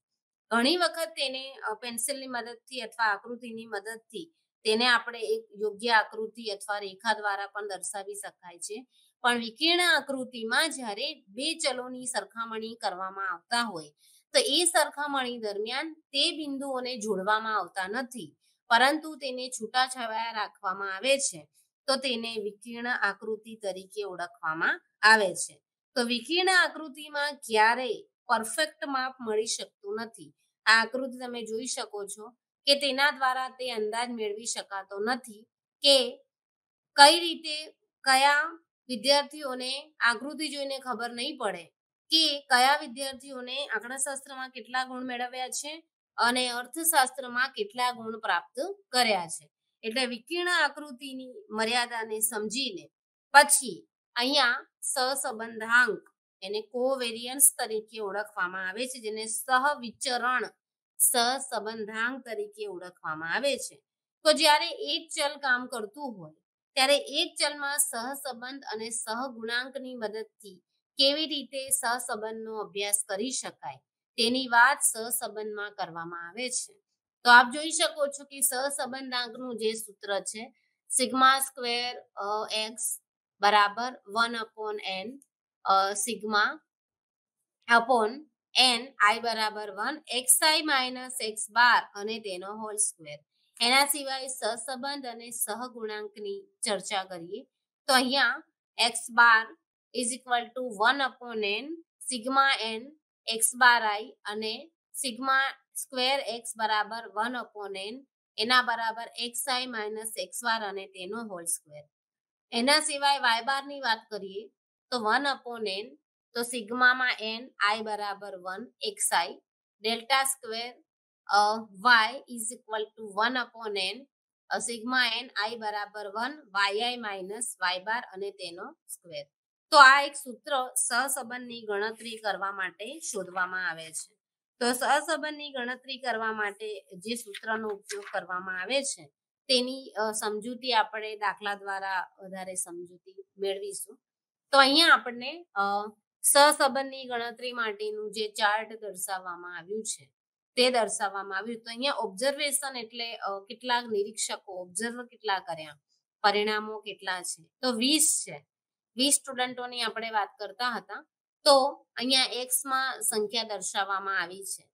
ઘણી વખત તેને પેન્સિલની મદદથી અથવા આકૃતિની મદદથી તેને આપણે એક યોગ્ય આકૃતિ અથવા રેખા દ્વારા પણ દર્શાવી શકાય છે પણ વિકર્ણ આકૃતિમાં જ્યારે બે ચલોની સરખામણી કરવામાં આવતા હોય તો એ સરખામણી દરમિયાન તે બિંદુઓને જોડવામાં આવતા નથી પરંતુ તેને છૂટાછવાયા રાખવામાં આવે છે તો તેને વિકિર્ણ આકૃતિ તરીકે ઓળખવામાં આવે છે તો વિકિર્ણ આકૃતિમાં ક્યારેય પરફેક્ટ માપ મળી શકતું નથી આ આકૃતિ તમે જોઈ શકો છો કે તેના દ્વારા તે અંદાજ મેળવી શકાતો નથી કે કઈ રીતે કયા વિદ્યાર્થીઓને આકૃતિ જોઈને ખબર નહીં પડે કે કયા વિદ્યાર્થીઓને આંકડાશાસ્ત્રમાં કેટલા ગુણ મેળવ્યા છે અને અર્થશાસ્ત્રમાં કેટલા ગુણ પ્રાપ્ત કર્યા છે એટલે વિકીર્ણ આકૃતિની મર્યાદાને સમજીને પછી અહીંયા સહસંબંધાંક એને કોવેરિયન્સ તરીકે ઓળખવામાં આવે છે જેને સહવિચરણ સહસંબંધાંક તરીકે ઓળખવામાં આવે છે તો જ્યારે એક ચલ કામ કરતું હોય ત્યારે એક ચલમાં સહસંબંધ અને સહગુણાંકની મદદથી કેવી રીતે સહસંબંધનો અભ્યાસ કરી શકાય તેની વાત સહસંબંધમાં કરવામાં આવે છે તો આપ જોઈ શકો છો કે સહસંબંધાંકનું જે સૂત્ર છે સિગ્મા સ્ક્વેર એક્સ બરાબર one upon N sigma upon N I બરાબર one X I minus X bar અને તેનો હોલ સ્ક્વેર એના સિવાય સહસંબંધ અને સહગુણાંકની ચર્ચા કરીએ તો અહીંયા X bar is equal to one upon N sigma N X bar I અને સિગ્મા સ્ક્વેર એક્સ બરાબર વન અપોન એન એના બરાબર X I minus X bar અને તેનો હોલ સ્ક્વેર એના સિવાય વાય બારની વાત કરીએ તો વન અપોન એન તો સિગ્મામાં એન આઈ બરાબર one X I delta square Y is equal to one upon N sigma N I બરાબર one Y I minus Y bar અને તેનો સ્ક્વેર તો આ એક સૂત્ર સહસંબંધની ગણતરી કરવા માટે શોધવામાં આવે છે તો સહસંબંધની ગણતરી કરવા માટે જે સૂત્રનો ઉપયોગ કરવામાં આવે છે તેની સમજૂતી આપણે દાખલા દ્વારા વધારે સમજૂતી મેળવીશું તો અહીંયા આપણને સહસંબંધની ગણતરી માટેનું જે ચાર્ટ દર્શાવવામાં આવ્યું છે તે દર્શાવવામાં આવ્યું તો અહીંયા ઓબ્ઝર્વેશન એટલે કેટલાક નિરીક્ષકો ઓબ્ઝર્વ કેટલા કર્યા પરિણામો કેટલા છે તો વીસ છે વીસ સ્ટુડન્ટોની આપણે વાત કરતા હતા તો અહીંયા એક્સમાં સંખ્યા દર્શાવવામાં આવી છે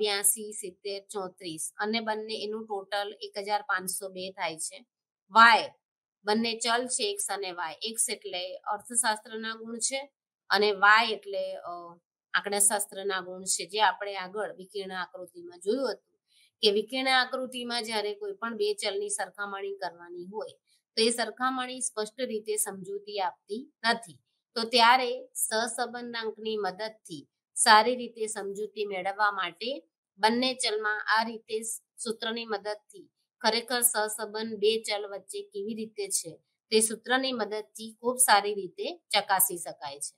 બ્યાસી સિત્તેર ચોત્રીસ અને બંને એનું ટોટલ એક હજાર પાંચસો બે થાય છે વાય બંને ચલ છે એક્સ અને વાય એક્સ એટલે અર્થશાસ્ત્રના ગુણ છે અને વાય એટલે આંકડાશાસ્ત્રના ગુણ છે જે આપણે આગળ વિકિર્ણ આકૃતિમાં જોયું હતું કે વિકિર્ણ આકૃતિમાં જ્યારે કોઈ પણ બે ચલની સરખામણી કરવાની હોય તો એ સરખામણી સ્પષ્ટ રીતે સમજૂતી આપતી નથી તો ત્યારે સહસંબંધાંકની મદદથી સારી રીતે સમજૂતી મેળવવા માટે બંને ચલમાં આ રીતે સૂત્રની મદદથી ખરેખર સહસંબંધ બે ચલ વચ્ચે કેવી રીતે છે તે સૂત્રની મદદથી ખૂબ સારી રીતે ચકાસી શકાય છે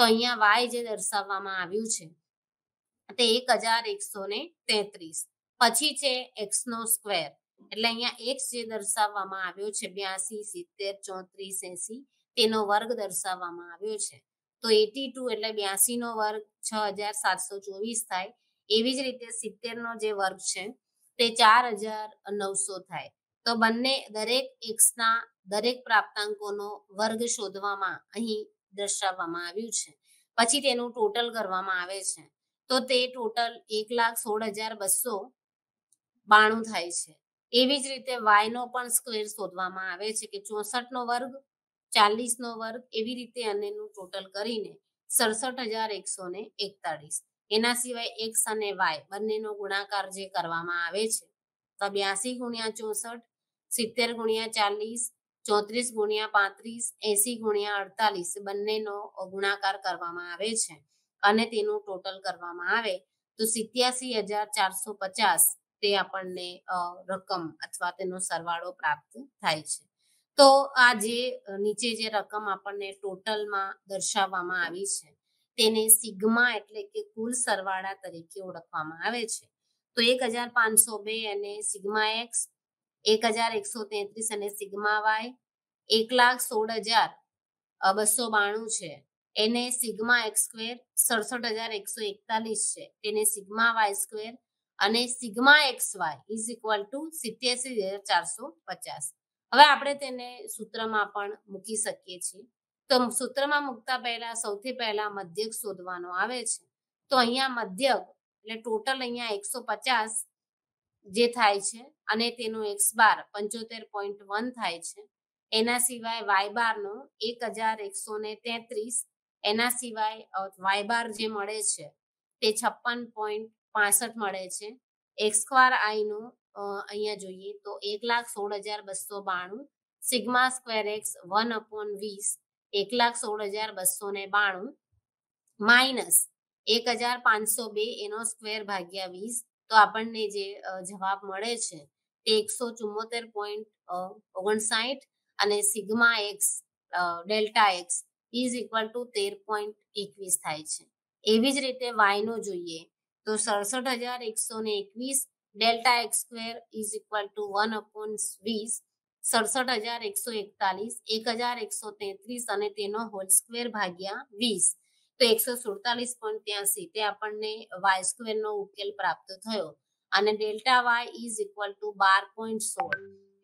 તો અહીંયા વાય જે દર્શાવવામાં આવ્યું છે તે એક હજાર એકસો ને તેત્રીસ પછી છે એક્સ નો સ્ક્વેર એટલે અહીંયા એક્સ જે દર્શાવવામાં આવ્યો છે બ્યાસી સિત્તેર ચોત્રીસ એસી તેનો વર્ગ દર્શાવવામાં આવ્યો છે તો એટી ટુ એટલે બ્યાસી નો વર્ગ છ હજાર સાતસો ચોવીસ થાય એવી જ રીતે સિત્તેર નો જે વર્ગ છે તે ચાર હજાર નવસો થાય તો બંને દરેક એક્સના દરેક પ્રાપ્તાંકોનો વર્ગ શોધવામાં અહીં દર્શાવવામાં આવ્યું છે પછી તેનું ટોટલ કરવામાં આવે છે તો તે ટોટલ એક લાખ સોળ હજાર બસો બાણું થાય છે એવી જ રીતે વાય નો પણ સ્ક્વેર શોધવામાં આવે છે કે ચોસઠ નો વર્ગ ચાલીસ નો વર્ગ એવી રીતે અનેનું ટોટલ કરીને સડસઠ હજાર એકસો ને એકતાળીસ એના સિવાય એક્સ અને વાય બંનેનો ગુણાકાર જે કરવામાં આવે છે તો બ્યાસી ગુણ્યા ચોસઠ સિત્તેર ગુણ્યા ચાલીસ ચોત્રીસ ગુણ્યા પાંત્રીસ એસી ગુણ્યા અડતાલીસ બંનેનો ગુણાકાર કરવામાં આવે છે અને તેનું ટોટલ કરવામાં આવે તો સિત્યાસી હજાર ચારસો પચાસ તે આપણને રકમ અથવા તેનો સરવાળો પ્રાપ્ત થાય છે તો આ જે નીચે જે રકમ આપણને ટોટલમાં દર્શાવવામાં આવી છે તેને સિગ્મા એટલે કે કુલ સરવાળા તરીકે ઓળખવામાં આવે છે તો એક હજાર પાંચસો બે અને સિગ્મા એક્સ એક હજાર એકસો તેત્રીસ અને સિગ્મા વાય એક લાખ સોળ હજાર બસો બાણું છે એને સિગ્મા એક્સ સ્ક્વેર સડસઠ હજાર એકસો એકતાલીસ છે તેને સિગ્મા વાય સ્ક્વેર અને sigma X Y is equal to સિત્યાસી હજાર ચારસો પચાસ હવે આપણે તેને સૂત્રમાં પણ મૂકી શકીએ છીએ તો સૂત્રમાં મૂકતા પહેલા સૌથી પહેલા મધ્યક શોધવાનો આવે છે તો અહીંયા મધ્યક એટલે ટોટલ અહીંયા એકસો પચાસ જે થાય છે અને તેનો એક્સ બાર પંચોતેર પોઈન્ટ વન થાય છે એના સિવાય વાય બારનો એક હજાર એકસો ને તેત્રીસ એના સિવાય વાય બાર જે મળે છે તે છપ્પન પોઈન્ટ પાસઠ મળે છે એક્સક્વાર આઈનો અહીંયા જોઈએ તો એક લાખ સોળ હજાર બસો બાણું sigma square X one upon વીસ એક લાખ સોળ હજાર બસો ને બાણું માઇનસ એક હજાર પાંચસો બે એનો સ્ક્વેર ભાગ્યા વીસ તો આપણને જે જવાબ મળે છે તે એકસો ચુમ્મોતેર પોઈન્ટ ઓગણસાઠ અને sigma X delta X is equal to તેર પોઈન્ટ એકવીસ થાય છે એવી જ રીતે વાયનો જોઈએ તો સડસઠ હજાર એકસો ને એકવીસ delta X square is equal to one upon વીસ સડસઠ હજાર એકસો એકતાલીસ એક હજાર એકસો તેત્રીસ અને તેનો હોલ સ્ક્વેર ભાગ્યા વીસ તો એકસો સુડતાલીસ પોઈન્ટ ત્યાસી તે આપણને વાય નો ઉકેલ પ્રાપ્ત થયો અને delta Y is equal to બાર પોઈન્ટ સોળ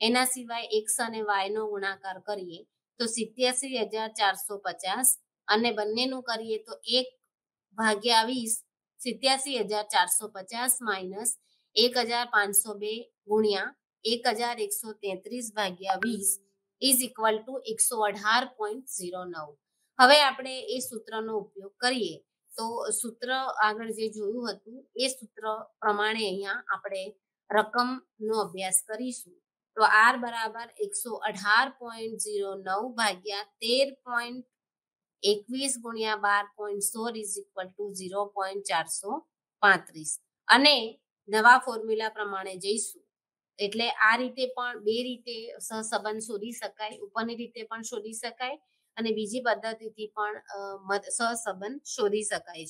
એના સિવાય એક્સ અને વાય નો ગુણાકાર કરીએ તો સિત્યાસી હજાર ચારસો પચાસ અને બંનેનું કરીએ તો એક ભાગ્યા વીસ સિત્યાસી હજાર ચારસો પચાસ માઇનસ એક હજાર પાંચસો બે ગુણ્યા એક હજાર એકસો તેત્રીસ ભાગ્યા વીસ ઇઝ ઇક્વલ ટુ એકસો અઢાર પોઈન્ટ ઝીરો નવ હવે આપણે એ સૂત્રનો ઉપયોગ કરીએ તો સૂત્ર આગળ જે જોયું હતું એ સૂત્ર પ્રમાણે અહીંયા આપણે રકમ નો અભ્યાસ કરીશું તો આર બરાબર એકસો અઢાર પોઈન્ટ ઝીરો નવ ભાગ્યા તેર પોઈન્ટ એકવીસ ગુણ્યા બાર પોઈન્ટ સોળ is equal to zero point ચારસો પાંત્રીસ અને નવા ફોર્મ્યુલા પ્રમાણે જઈશું એટલે આ રીતે પણ બે રીતે સહસંબંધ શોધી શકાય ઉપરની રીતે પણ શોધી શકાય અને બીજી પદ્ધતિથી પણ સહસંબંધ શોધી શકાય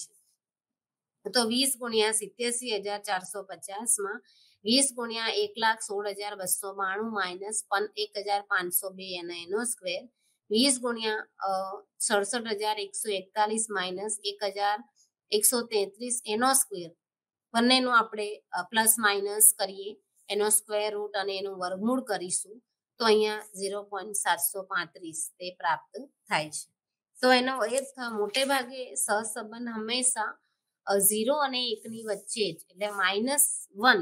છે તો વીસ ગુણ્યા સિત્યાસી હજાર ચારસો પચાસમાં વીસ ગુણ્યા એક લાખ સોળ હજાર બસો બાણું માઇનસ એક હજાર પાંચસો બે અને એનો સ્ક્વેર વીસ ગુણ્યા સડસઠ હજાર એકસો એકતાલીસ માઇનસ એક હજાર એકસો તેત્રીસ એનો સ્ક્વેર બંનેનો આપણે પ્લસ માઇનસ કરીએ એનો સ્ક્વેર રૂટ અને એનું વર્ગમૂળ કરીશું તો અહીંયા ઝીરો પોઈન્ટ સાતસો પાંત્રીસ તે પ્રાપ્ત થાય છે તો એનો અર્થ મોટે ભાગે સહસંબંધ હંમેશા ઝીરો અને એકની વચ્ચે જ એટલે માઇનસ વન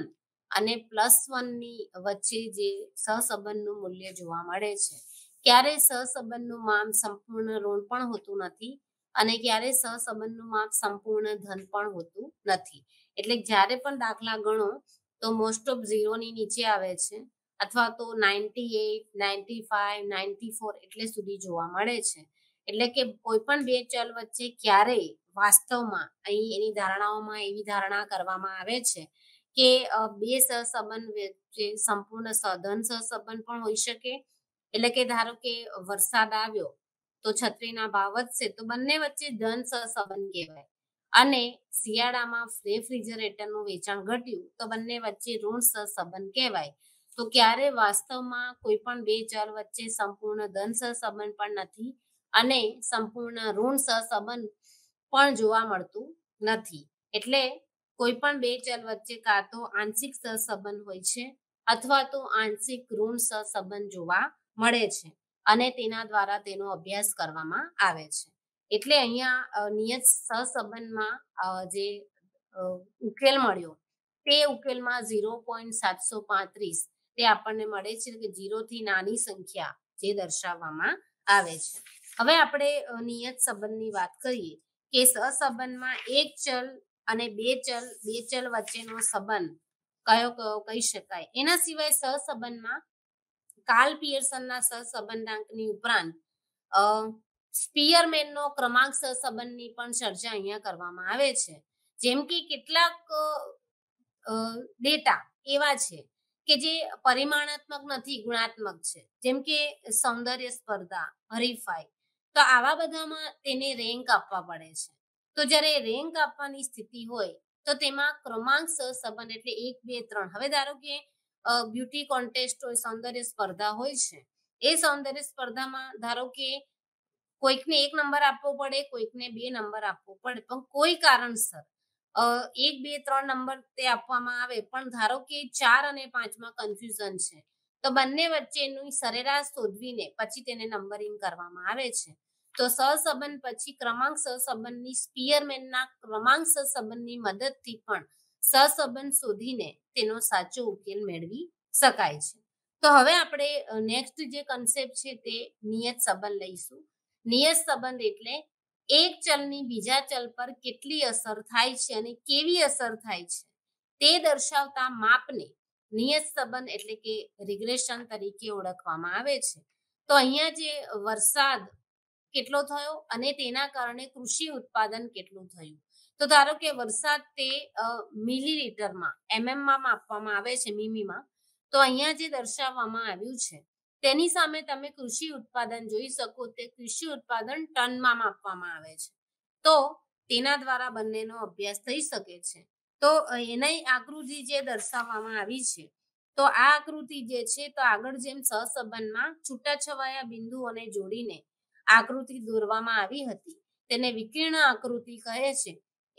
અને પ્લસ વનની વચ્ચે જે સહસંબંધનું મૂલ્ય જોવા મળે છે ક્યારેય સહસંબંધનું માપ સંપૂર્ણ ઋણ પણ હોતું નથી અને ક્યારેય સહસંબંધનું માપ સંપૂર્ણ ધન પણ હોતું નથી એટલે જ્યારે પણ દાખલા ગણો તો મોસ્ટ ઓફ ઝીરોની નીચે આવે છે અથવા તો ninety eight ninety five ninety four એટલે સુધી જોવા મળે છે એટલે કે કોઈ પણ બે ચલ વચ્ચે ક્યારેય વાસ્તવમાં અહીં એની ધારણાઓમાં એવી ધારણા કરવામાં આવે છે કે બે સહસંબંધ વચ્ચે સંપૂર્ણ સધન સહસંબંધ પણ હોઈ શકે એટલે કે ધારો કે વરસાદ આવ્યો તો છત્રીના ભાવ વધશે તો બંને વચ્ચે ધન સહસંબંધ કહેવાય અને શિયાળામાં રેફ્રિજરેટરનું વેચાણ ઘટ્યું તો બંને વચ્ચે ઋણ સહસંબંધ કહેવાય તો ક્યારે વાસ્તવમાં કોઈ પણ બે ચલ વચ્ચે સંપૂર્ણ ધન સહસંબંધ પણ નથી અને સંપૂર્ણ ઋણ સહસંબંધ પણ જોવા મળતું નથી એટલે કોઈ પણ બે ચલ વચ્ચે કાં તો આંશિક સહસંબંધ હોય છે અથવા તો આંશિક ઋણ સહસંબંધ જોવા મળે છે અને તેના દ્વારા તેનો અભ્યાસ કરવામાં આવે છે એટલે અહીંયા નિયત સહસંબંધમાં જે ઉકેલ મળ્યો તે ઉકેલમાં ઝીરો પોઈન્ટ સાતસો પાંત્રીસ તે આપણને મળે છે કે જીરોથી નાની સંખ્યા જે દર્શાવવામાં આવે છે હવે આપણે નિયત સંબંધની વાત કરીએ કે સહસંબંધમાં એક ચલ અને બે ચલ બે ચલ વચ્ચેનો સંબંધ કયો કયો કહી શકાય એના સિવાય સહસંબંધમાં કાર્લ પિયર્સનના સહસંબંધાંકની ઉપરાંત સ્પિયરમેનનો ક્રમાંક સહસંબંધની પણ ચર્ચા અહીંયા કરવામાં આવે છે જેમ કે કેટલાક ડેટા એવા છે કે જે પરિમાણાત્મક નથી ગુણાત્મક છે જેમ કે સૌંદર્ય સ્પર્ધા હરીફાઈ તો આવા બધામાં તેને રેન્ક આપવા પડે છે તો જ્યારે રેન્ક આપવાની સ્થિતિ હોય તો તેમાં ક્રમાંક સહસંબંધ એટલે એક બે ત્રણ હવે ધારો કે બ્યુટી કોન્ટેસ્ટ હોય સૌંદર્ય સ્પર્ધા હોય છે એ સૌંદર્ય સ્પર્ધામાં ધારો કે કોઈકને એક નંબર આપવો પડે કોઈકને બે નંબર આપવો પડે પણ કોઈ કારણસર એક બે ત્રણ નંબર તે આપવામાં આવે પણ ધારો કે ચાર અને પાંચમાં કન્ફ્યુઝન છે તો બંને વચ્ચેનું સરેરાશ શોધવીને પછી તેને નંબરિંગ કરવામાં આવે છે તો સહસંબંધ પછી ક્રમાંક સહસંબંધની સ્પિયરમેનના ક્રમાંક સહસંબંધની મદદથી પણ સહસંબંધ શોધીને તેનો સાચો ઉકેલ મેળવી શકાય છે તો હવે આપણે નેક્સ્ટ જે કન્સેપ્ટ છે તે નિયત સંબંધ લઈશું નિયત સંબંધ એટલે એક ચલની બીજા ચલ પર કેટલી અસર થાય છે અને કેવી અસર થાય છે તે દર્શાવતા માપને નિયત સંબંધ એટલે કે રિગ્રેશન તરીકે ઓળખવામાં આવે છે તો અહીંયા જે વરસાદ કેટલો થયો અને તેના કારણે કૃષિ ઉત્પાદન કેટલું થયું તો ધારો કે વરસાદ તે મિલીલીટરમાં એમએમમાં માપવામાં આવે છે મીમીમાં તો અહીંયા જે દર્શાવવામાં આવ્યું છે તેની સામે તમે કૃષિ ઉત્પાદન જોઈ શકો તે કૃષિ ઉત્પાદન ટનમાં માપવામાં આવે છે તો તેના દ્વારા બંનેનો અભ્યાસ થઈ શકે છે તો એની આકૃતિ જે દર્શાવવામાં આવી છે તો આ આકૃતિ જે છે તો આગળ જેમ સહસંબંધમાં છૂટાછવાયા બિંદુઓને જોડીને આકૃતિ દોરવામાં આવી હતી તેને વિકર્ણ આકૃતિ કહે છે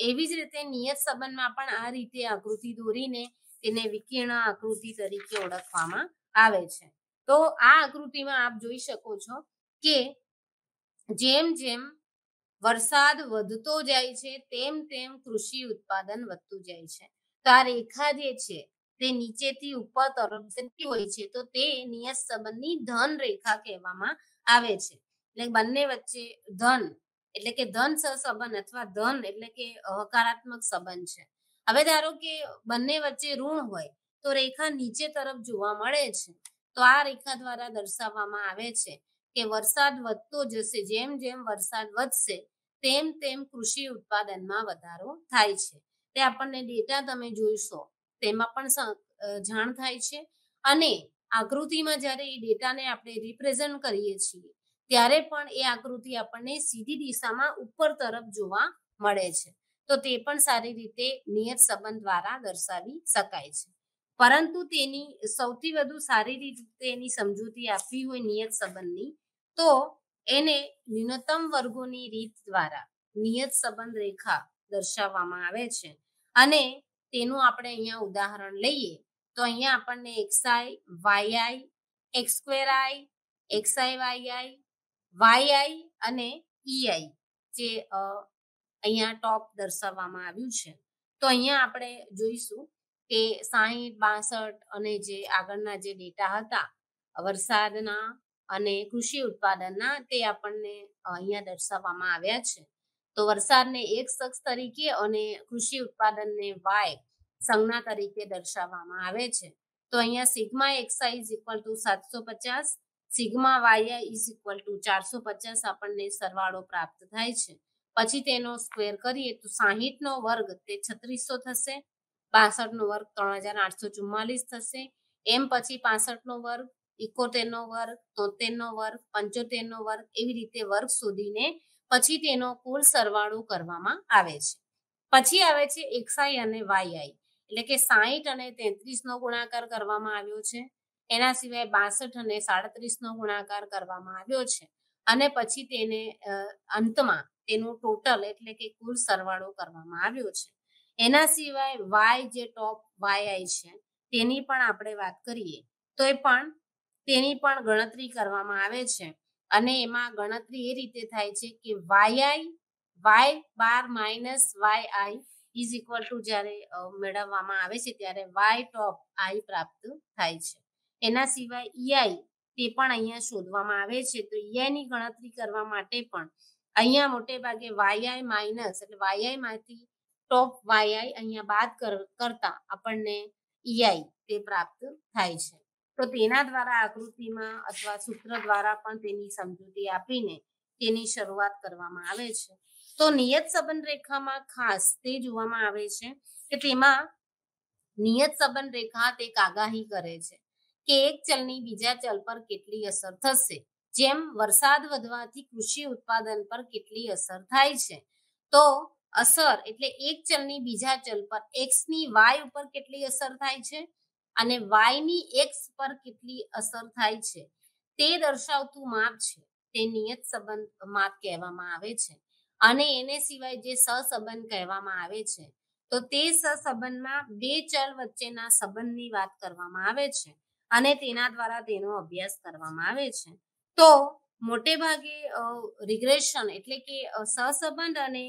એવી જ રીતે નિયત સંબંધમાં પણ આ રીતે આકૃતિ દોરીને તેને વિકર્ણ આકૃતિ તરીકે ઓળખવામાં આવે છે તો આ આકૃતિમાં આપ જોઈ શકો છો કે જેમ જેમ વરસાદ વધતો જાય છે તેમ તેમ કૃષિ ઉત્પાદન વધતું જાય છે તો આ રેખા જે છે તે નીચેથી ઉપર તરફ જતી હોય છે તો તે નિયત સંબંધની ધન રેખા કહેવામાં આવે છે એટલે બંને વચ્ચે ધન એટલે કે ધન સહસંબંધ અથવા ધન એટલે કે હકારાત્મક સંબંધ છે હવે ધારો કે બંને વચ્ચે ઋણ હોય તો રેખા નીચે તરફ જોવા મળે છે તો આ રેખા દ્વારા દર્શાવવામાં આવે છે કે વરસાદ વધતો જશે જેમ જેમ વરસાદ વધશે તેમ તેમ કૃષિ ઉત્પાદનમાં વધારો થાય છે તે આપણને ડેટા તમે જોઈશો તેમાં પણ જાણ થાય છે અને આકૃતિમાં જ્યારે એ ડેટાને આપણે રિપ્રેઝેન્ટ કરીએ છીએ ત્યારે પણ એ આકૃતિ આપણને સીધી દિશામાં ઉપર તરફ જોવા મળે છે તો તે પણ સારી રીતે નિયત સંબંધ દ્વારા દર્શાવી શકાય છે પરંતુ તેની સૌથી વધુ સારી રીતે એની સમજૂતી આપવી હોય નિયત સંબંધની તો એને ન્યૂનતમ વર્ગોની રીત દ્વારા નિયત સંબંધ રેખા દર્શાવવામાં આવે છે અને તેનું આપણે અહીંયા ઉદાહરણ લઈએ તો અહીંયા આપણને XI YI X square I XI YI YI અને ઈઆઈ જે અહીંયા ટોપ દર્શાવવામાં આવ્યું છે તો અહીંયા આપણે જોઈશું તે સાહીઠ બાસઠ અને જે આગળના જે ડેટા હતા વરસાદના અને કૃષિ ઉત્પાદનના તે આપણને અહીંયા દર્શાવવામાં આવ્યા છે તો વરસાદને એક શખ્સ તરીકે અને કૃષિ ઉત્પાદનને વાય સંજ્ઞા તરીકે દર્શાવવામાં આવે છે તો અહીંયા સિગ્મા એક્સાઇઝ ઇક્વલ ટુ સાતસો પચાસ sigma Y is equal to ચારસો પચાસ આપણને સરવાળો પ્રાપ્ત થાય છે પછી તેનો સ્ક્વેર કરીએ તો સાહીઠ નો વર્ગ તે છત્રીસો થશે બાસઠ નો વર્ગ ત્રણ હજાર આઠસો ચુમ્માલીસ થશે એમ પછી પાસઠ નો વર્ગ ઇકોતેર નો વર્ગ તોતેર નો વર્ગ પંચોતેર નો વર્ગ એવી રીતે વર્ગ શોધીને પછી તેનો કુલ સરવાળો કરવામાં આવે છે પછી આવે છે એકસાઈ અને વાયઆઈ એટલે કે સાહીઠ અને તેત્રીસ નો ગુણાકાર કરવામાં આવ્યો છે એના સિવાય બાસઠ અને સાડત્રીસ નો ગુણાકાર કરવામાં આવ્યો છે અને પછી તેને અંતમાં તેનું ટોટલ એટલે કે કુલ સરવાળો કરવામાં આવ્યો છે એના સિવાય વાય જે ટોપ વાય આઈ છે તેની પણ આપણે વાત કરીએ તો એ પણ તેની પણ ગણતરી કરવામાં આવે છે અને એમાં ગણતરી એ રીતે થાય છે કે Y I Y bar minus Y I is equal to જ્યારે મેળવવામાં આવે છે ત્યારે વાય ટોપ આઈ પ્રાપ્ત થાય છે એના સિવાય ઈઆઈ તે પણ અહીંયા શોધવામાં આવે છે તો ઈઆઈની ગણતરી કરવા માટે પણ અહીંયા મોટે ભાગે વાય આઈ માઇનસ એટલે વાય આઈ માંથી ટોપ વાય અહીંયા બાદ કરતા આપણને ઈઆઈ e તે પ્રાપ્ત થાય છે તો તેના દ્વારા આકૃતિમાં અથવા સૂત્ર દ્વારા પણ તેની સમજૂતી આપીને તેની શરૂઆત કરવામાં આવે છે તો નિયત સંબંધ રેખામાં ખાસ તે જોવામાં આવે છે કે તેમાં નિયત સંબંધ રેખા તે કાગાહી કરે છે કે એક ચલની બીજા ચલ પર કેટલી અસર થશે જેમ વરસાદ વધવાથી કૃષિ ઉત્પાદન પર કેટલી અસર થાય છે તો અસર એટલે એક ચલની બીજા ચલ પર એક્સ ની વાય ઉપર કેટલી અસર થાય છે અને વાય ની એક્સ પર કેટલી અસર થાય છે તે દર્શાવતું માપ છે તે નિયત સંબંધ માપ કહેવામાં આવે છે અને એને સિવાય જે સહસંબંધ કહેવામાં આવે છે તો તે સહસંબંધમાં બે ચલ વચ્ચેના સંબંધની વાત કરવામાં આવે છે અને તેના દ્વારા તેનો અભ્યાસ કરવામાં આવે છે તો મોટે ભાગે રિગ્રેશન એટલે કે સહસંબંધ અને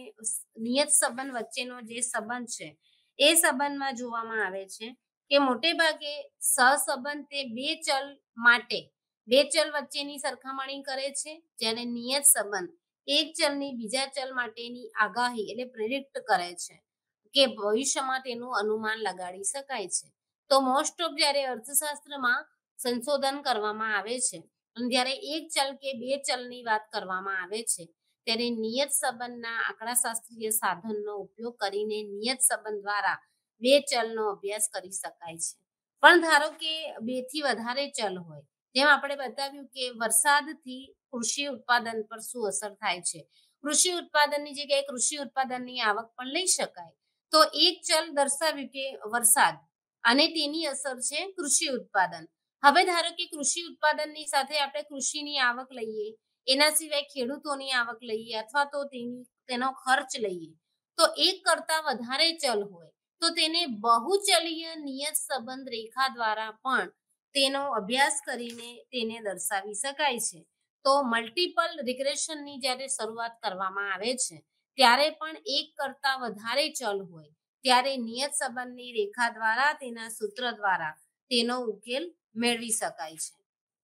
નિયત સંબંધ વચ્ચેનો જે સંબંધ છે એ સંબંધમાં જોવામાં આવે છે કે મોટે ભાગે સહસંબંધ તે બે ચલ માટે બે ચલ વચ્ચેની સરખામણી કરે છે જ્યારે નિયત સંબંધ એક ચલની બીજા ચલ માટેની આગાહી એટલે પ્રિડિક્ટ કરે છે કે ભવિષ્યમાં તેનું અનુમાન લગાડી શકાય છે તો મોસ્ટ ઓફ જ્યારે અર્થશાસ્ત્રમાં સંશોધન કરવામાં આવે છે અને જ્યારે એક ચલ કે બે ચલની વાત કરવામાં આવે છે ત્યારે નિયત સંબંધના આંકડાશાસ્ત્રીય સાધનનો ઉપયોગ કરીને નિયત સંબંધ દ્વારા બે ચલનો અભ્યાસ કરી શકાય છે પણ ધારો કે બે થી વધારે ચલ હોય જેમ આપણે બતાવ્યું કે વરસાદથી કૃષિ ઉત્પાદન પર શું અસર થાય છે કૃષિ ઉત્પાદનની જગ્યાએ કૃષિ ઉત્પાદનની આવક પણ લઈ શકાય તો એક ચલ દર્શાવ્યું કે વરસાદ અને તેની અસર છે કૃષિ ઉત્પાદન હવે ધારો કે કૃષિ ઉત્પાદનની સાથે આપણે કૃષિની આવક લઈએ એના સિવાય ખેડૂતોની આવક લઈએ અથવા તો તેની તેનો ખર્ચ લઈએ તો એક કરતા વધારે ચલ હોય તો તેને બહુચલીય નિયત સંબંધ રેખા દ્વારા પણ તેનો અભ્યાસ કરીને તેને દર્શાવી શકાય છે તો મલ્ટિપલ રિગ્રેશનની જ્યારે શરૂઆત કરવામાં આવે છે ત્યારે પણ એક કરતા વધારે ચલ હોય ત્યારે નિયત સંબંધની રેખા દ્વારા તેના સૂત્ર દ્વારા તેનો ઉકેલ મેળવી શકાય છે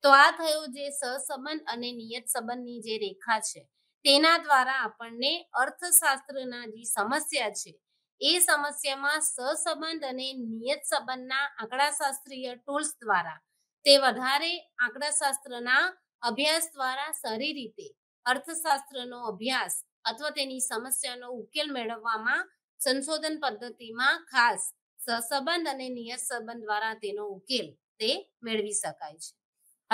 તો આ થયો જે સહસંબંધ અને નિયત સંબંધની જે રેખા છે તેના દ્વારા આપણને અર્થશાસ્ત્રના જે સમસ્યા છે એ સમસ્યામાં સહસંબંધ અને નિયત સંબંધના આંકડાશાસ્ત્રીય ટૂલ્સ દ્વારા તે વધારે આંકડાશાસ્ત્રના અભ્યાસ દ્વારા સારી રીતે અર્થશાસ્ત્રનો અભ્યાસ અથવા તેની સમસ્યાનો ઉકેલ મેળવવામાં સંશોધન પદ્ધતિમાં ખાસ સહસંબંધ અને નિયત સંબંધ દ્વારા તેનો ઉકેલ તે મેળવી શકાય છે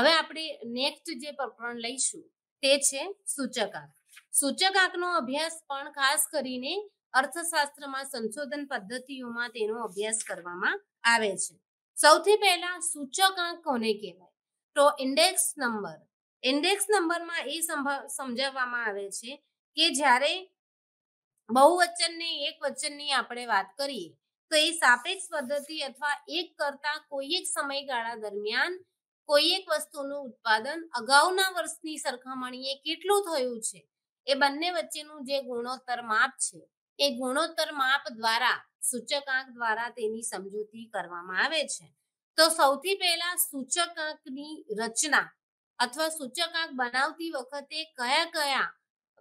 હવે આપણે નેક્સ્ટ જે પ્રકરણ લઈશું તે છે સૂચકાંક સૂચકાંકનો અભ્યાસ પણ ખાસ કરીને અર્થશાસ્ત્રમાં સંશોધન પદ્ધતિઓમાં તેનો અભ્યાસ કરવામાં આવે છે સૌથી પહેલા સૂચકાંક કોને કહેવાય તો ઇન્ડેક્સ નંબર ઇન્ડેક્સ નંબરમાં એ સમજાવવામાં આવે છે કે જ્યારે બહુવચનને એક વચનની આપણે વાત કરીએ તો એ સાપેક્ષ પદ્ધતિ અથવા એક કરતા કોઈ એક સમયગાળા દરમિયાન કોઈ એક વસ્તુનું ઉત્પાદન અગાઉના વર્ષની સરખામણીએ કેટલું થયું છે એ બંને વચ્ચેનું જે ગુણોત્તર માપ છે એ ગુણોત્તર માપ દ્વારા સૂચકાંક દ્વારા તેની સમજૂતી કરવામાં આવે છે તો સૌથી પહેલા સૂચકાંકની રચના અથવા સૂચકાંક બનાવતી વખતે કયા કયા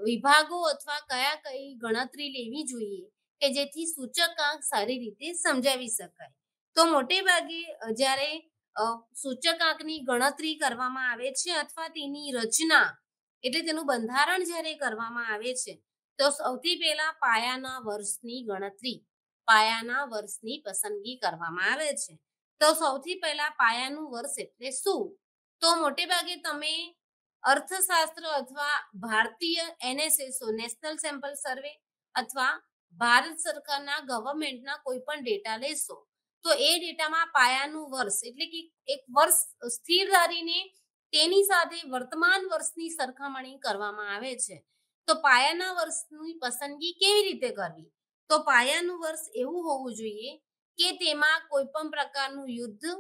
વિભાગો અથવા કયા કઈ ગણતરી લેવી જોઈએ કે જેથી સૂચકાંક સારી રીતે સમજાવી શકાય તો મોટે ભાગે જ્યારે સૂચકાંકની ગણતરી કરવામાં આવે છે અથવા તેની રચના એટલે તેનું બંધારણ જ્યારે કરવામાં આવે છે તો સૌથી પહેલા પાયાના વર્ષની ગણતરી પાયાના વર્ષની પસંદગી કરવામાં આવે છે તો સૌથી પહેલા પાયાનું વર્ષ એટલે શું તો મોટે ભાગે તમે અર્થશાસ્ત્ર અથવા ભારતીય એનએસએસઓ નેશનલ સેમ્પલ સર્વે અથવા ભારત સરકારના ગવર્મેન્ટના કોઈ પણ ડેટા લેશો તો એ ડેટામાં પાયાનું વર્ષ એટલે કે એક વર્ષ સ્થિર ધારીને તેની સાથે વર્તમાન વર્ષની સરખામણી કરવામાં આવે છે તો પાયાના વર્ષની પસંદગી કેવી રીતે કરવી તો પાયાનું વર્ષ એવું હોવું જોઈએ કે તેમાં કોઈ પણ પ્રકારનું યુદ્ધ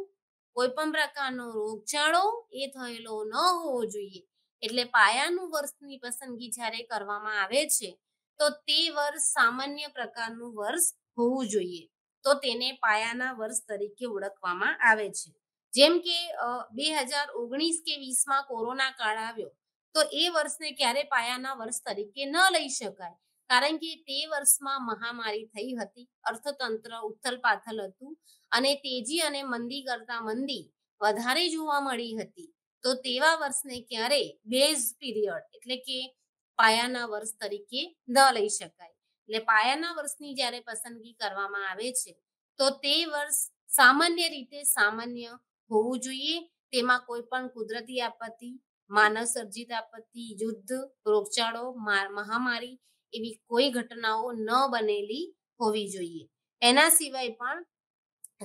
કોઈ પણ પ્રકારનો રોગચાળો એ થયેલો ન હોવો જોઈએ એટલે પાયાનું વર્ષની પસંદગી જ્યારે કરવામાં આવે છે તો તે વર્ષ સામાન્ય પ્રકારનું વર્ષ હોવું જોઈએ તો તેને પાયાના વર્ષ તરીકે ઓળખવામાં આવે છે જેમ કે બે હજાર ઓગણીસ કે વીસમાં કોરોના કાળ આવ્યો તો એ વર્ષને ક્યારે પાયાના વર્ષ તરીકે ન લઈ શકાય કારણ કે તે વર્ષમાં મહામારી થઈ હતી અર્થતંત્ર ઉથલ પાથલ હતું અને તેજી અને મંદી કરતા મંદી વધારે જોવા મળી હતી તો તેવા વર્ષને ક્યારે બેઝ પીરિયડ એટલે કે પાયાના વર્ષ તરીકે ન લઈ શકાય એટલે પાયાના વર્ષની જ્યારે પસંદગી કરવામાં આવે છે તો તે વર્ષ સામાન્ય રીતે સામાન્ય હોવું જોઈએ તેમાં કોઈ પણ કુદરતી આપત્તિ માનવ સર્જિત આપત્તિ યુદ્ધ રોગચાળો મહામારી એવી કોઈ ઘટનાઓ ન બનેલી હોવી જોઈએ એના સિવાય પણ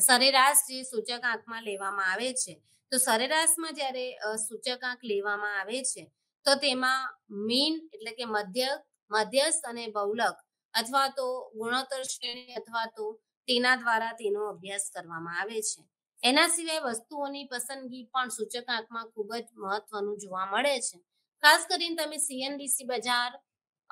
સરેરાશ જે સૂચકાંકમાં લેવામાં આવે છે તો સરેરાશમાં જ્યારે સૂચકાંક લેવામાં આવે છે તો તેમાં મીન એટલે કે મધ્ય મધ્યસ્થ અને બહુલક અથવા તો ગુણોત્તર શ્રેણી અથવા તો તેના દ્વારા તેનો અભ્યાસ કરવામાં આવે છે એના સિવાય વસ્તુઓની પસંદગી પણ સૂચકાંકમાં ખૂબ જ મહત્વનું જોવા મળે છે ખાસ કરીને તમે સીએનડીસી બજાર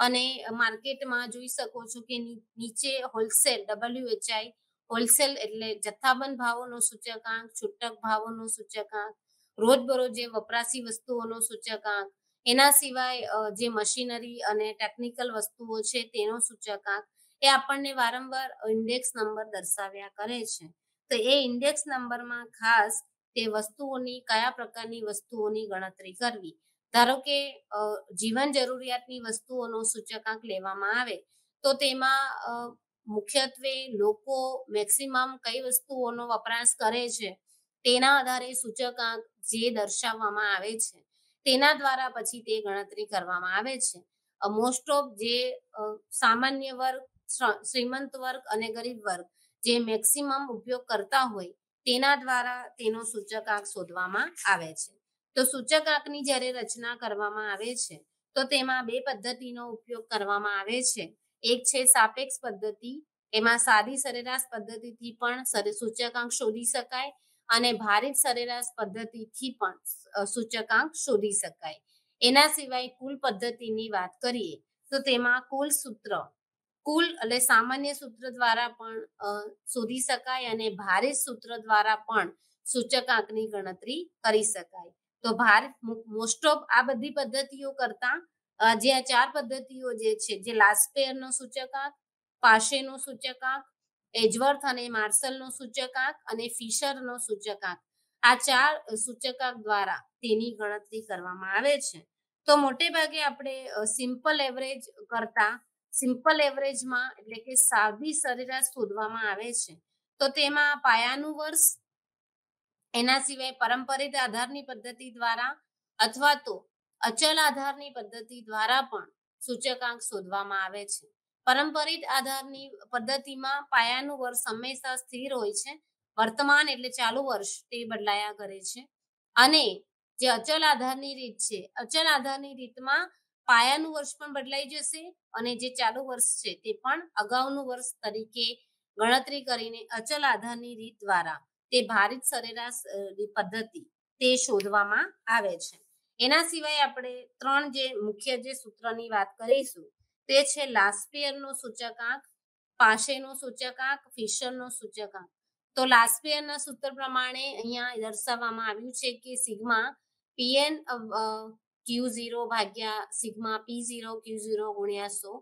અને માર્કેટમાં જોઈ શકો છો કે નીચે હોલસેલ ડબલ્યુએચઆઈ હોલસેલ એટલે જથ્થાબંધ ભાવોનો સૂચકાંક છૂટક ભાવોનો સૂચકાંક રોજબરોજે વપરાશી વસ્તુઓનો સૂચકાંક એના સિવાય જે મશીનરી અને ટેકનિકલ વસ્તુઓ છે તેનો સૂચકાંક એ આપણને વારંવાર ઇન્ડેક્સ નંબર દર્શાવ્યા કરે છે તો એ ઇન્ડેક્સ નંબરમાં ખાસ તે વસ્તુઓની કયા પ્રકારની વસ્તુઓની ગણતરી કરવી ધારો કે જીવન જરૂરિયાતની વસ્તુઓનો સૂચકાંક લેવામાં આવે તો તેમાં મુખ્યત્વે લોકો મેક્સિમમ કઈ વસ્તુઓનો વપરાશ કરે છે તેના આધારે સૂચકાંક જે દર્શાવવામાં આવે છે તેના દ્વારા પછી તે ગણતરી કરવામાં આવે છે મોસ્ટ ઓફ જે સામાન્ય વર્ગ શ્રીમંત વર્ગ અને ગરીબ વર્ગ જે મેક્સિમમ ઉપયોગ કરતા હોય તેના દ્વારા તેનો સૂચકાંક શોધવામાં આવે છે તો સૂચકાંકની જ્યારે રચના કરવામાં આવે છે તો તેમાં બે પદ્ધતિનો ઉપયોગ કરવામાં આવે છે એક છે સાપેક્ષ પદ્ધતિ એમાં સાદી સરેરાશ પદ્ધતિથી પણ સૂચકાંક શોધી શકાય અને ભારિત સરેરાશ પદ્ધતિથી પણ સૂચકાંક શોધી શકાય એના સિવાય કુલ પદ્ધતિની વાત કરીએ તો તેમાં કુલ સૂત્ર કુલ એટલે સામાન્ય સૂત્ર દ્વારા પણ શોધી શકાય અને ભારિત સૂત્ર દ્વારા પણ સૂચકાંકની ગણતરી કરી શકાય તો ભાર મોસ્ટ ઓફ આ બધી પદ્ધતિઓ કરતા જે આ ચાર પદ્ધતિઓ જે છે જે લાસ્ટ પેયરનો સૂચકાંક પાસેનો સૂચકાંક એજવર્થ અને માર્શલનો સૂચકાંક અને ફિશરનો સૂચકાંક આ ચાર સૂચકાંક દ્વારા તેની ગણતરી કરવામાં આવે છે તો મોટે ભાગે આપણે સિમ્પલ એવરેજ કરતા સિમ્પલ એવરેજમાં એટલે કે સાદી સરેરાશ શોધવામાં આવે છે તો તેમાં પાયાનું વર્ષ એના સિવાય પરંપરિત આધારની પદ્ધતિ દ્વારા અથવા તો અચલ આધારની પદ્ધતિ દ્વારા પણ સૂચકાંક શોધવામાં આવે છે પરંપરિત આધારની પદ્ધતિમાં પાયાનું વર્ષ હંમેશા સ્થિર હોય છે વર્તમાન એટલે ચાલુ વર્ષ તે બદલાયા કરે છે અને જે અચલ આધારની રીત છે અચલ આધારની રીતમાં પાયાનું વર્ષ પણ બદલાઈ જશે અને જે ચાલુ વર્ષ છે તે પણ અગાઉનું વર્ષ તરીકે ગણતરી કરીને અચલ આધારની રીત દ્વારા તે ભારત સરેરાશ પદ્ધતિ તે શોધવામાં આવે છે એના સિવાય આપણે ત્રણ જે મુખ્ય જે સૂત્રની વાત કરીશું તે છે નો સૂચકાંક પાસે નો સૂચકાંક ફિશર નો સૂચકાંક તો ના સૂત્ર પ્રમાણે અહીંયા દર્શાવવામાં આવ્યું છે કે સિગ્મા પીએન ક્યુ ઝીરો ભાગ્યા sigma P zero Q zero ગુણ્યા સો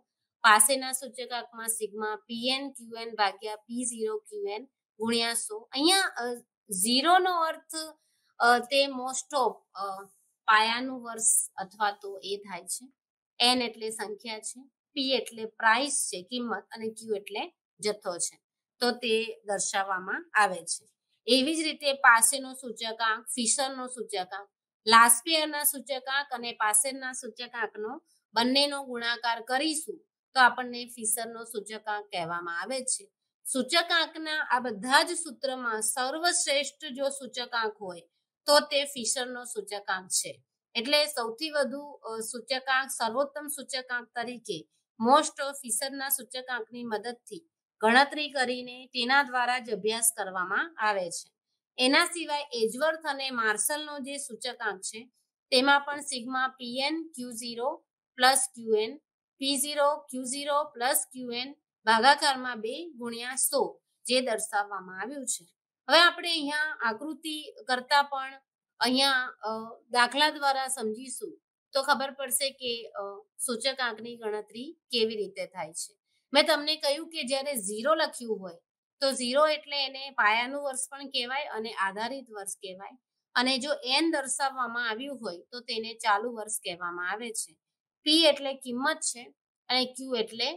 પાસેના સૂચકાંકમાં સિગ્મા પીએન ક્યુએન ભાગ્યા પી ઝીરો ક્યુએન ગુણ્યા સો અહીંયા નો અર્થ તે મોસ્ટ ઓફ પાયાનું વર્ષ અથવા તો એ થાય છે એન એટલે સંખ્યા છે પી એટલે પ્રાઇસ છે કિંમત અને ક્યુ એટલે જથ્થો છે તો તે દર્શાવવામાં આવે છે એવી જ રીતે પાસેનો સૂચકાંક ફિશરનો સૂચકાંક લાસ્પિયરના સૂચકાંક અને પાસેના સૂચકાંકનો બંનેનો ગુણાકાર કરીશું તો આપણને ફિશરનો સૂચકાંક કહેવામાં આવે છે સૂચકાંકના આ બધા જ સૂત્રમાં સર્વશ્રેષ્ઠ જો સૂચકાંક હોય તો તે ફિશરનો સૂચકાંક છે એટલે સૌથી વધુ સૂચકાંક સર્વોત્તમ સૂચકાંક તરીકે મોસ્ટ ફિસરના સૂચકાંકની મદદથી ગણતરી કરીને તેના દ્વારા જ અભ્યાસ કરવામાં આવે છે એના સિવાય એજવર્થ અને માર્શલનો જે સૂચકાંક છે તેમાં પણ sigma PN Q zero plus QN P zero Q zero plus QN ભાગાકારમાં બે ગુણ્યા સો જે દર્શાવવામાં આવ્યું છે હવે આપણે અહીંયા આકૃતિ કરતા પણ અહીંયા દાખલા દ્વારા સમજીશું તો ખબર પડશે કે સૂચક આંકની ગણતરી કેવી રીતે થાય છે મેં તમને કહ્યું કે જ્યારે ઝીરો લખ્યું હોય તો ઝીરો એટલે એને પાયાનું વર્ષ પણ કહેવાય અને આધારિત વર્ષ કહેવાય અને જો એન દર્શાવવામાં આવ્યું હોય તો તેને ચાલુ વર્ષ કહેવામાં આવે છે પી એટલે કિંમત છે અને ક્યુ એટલે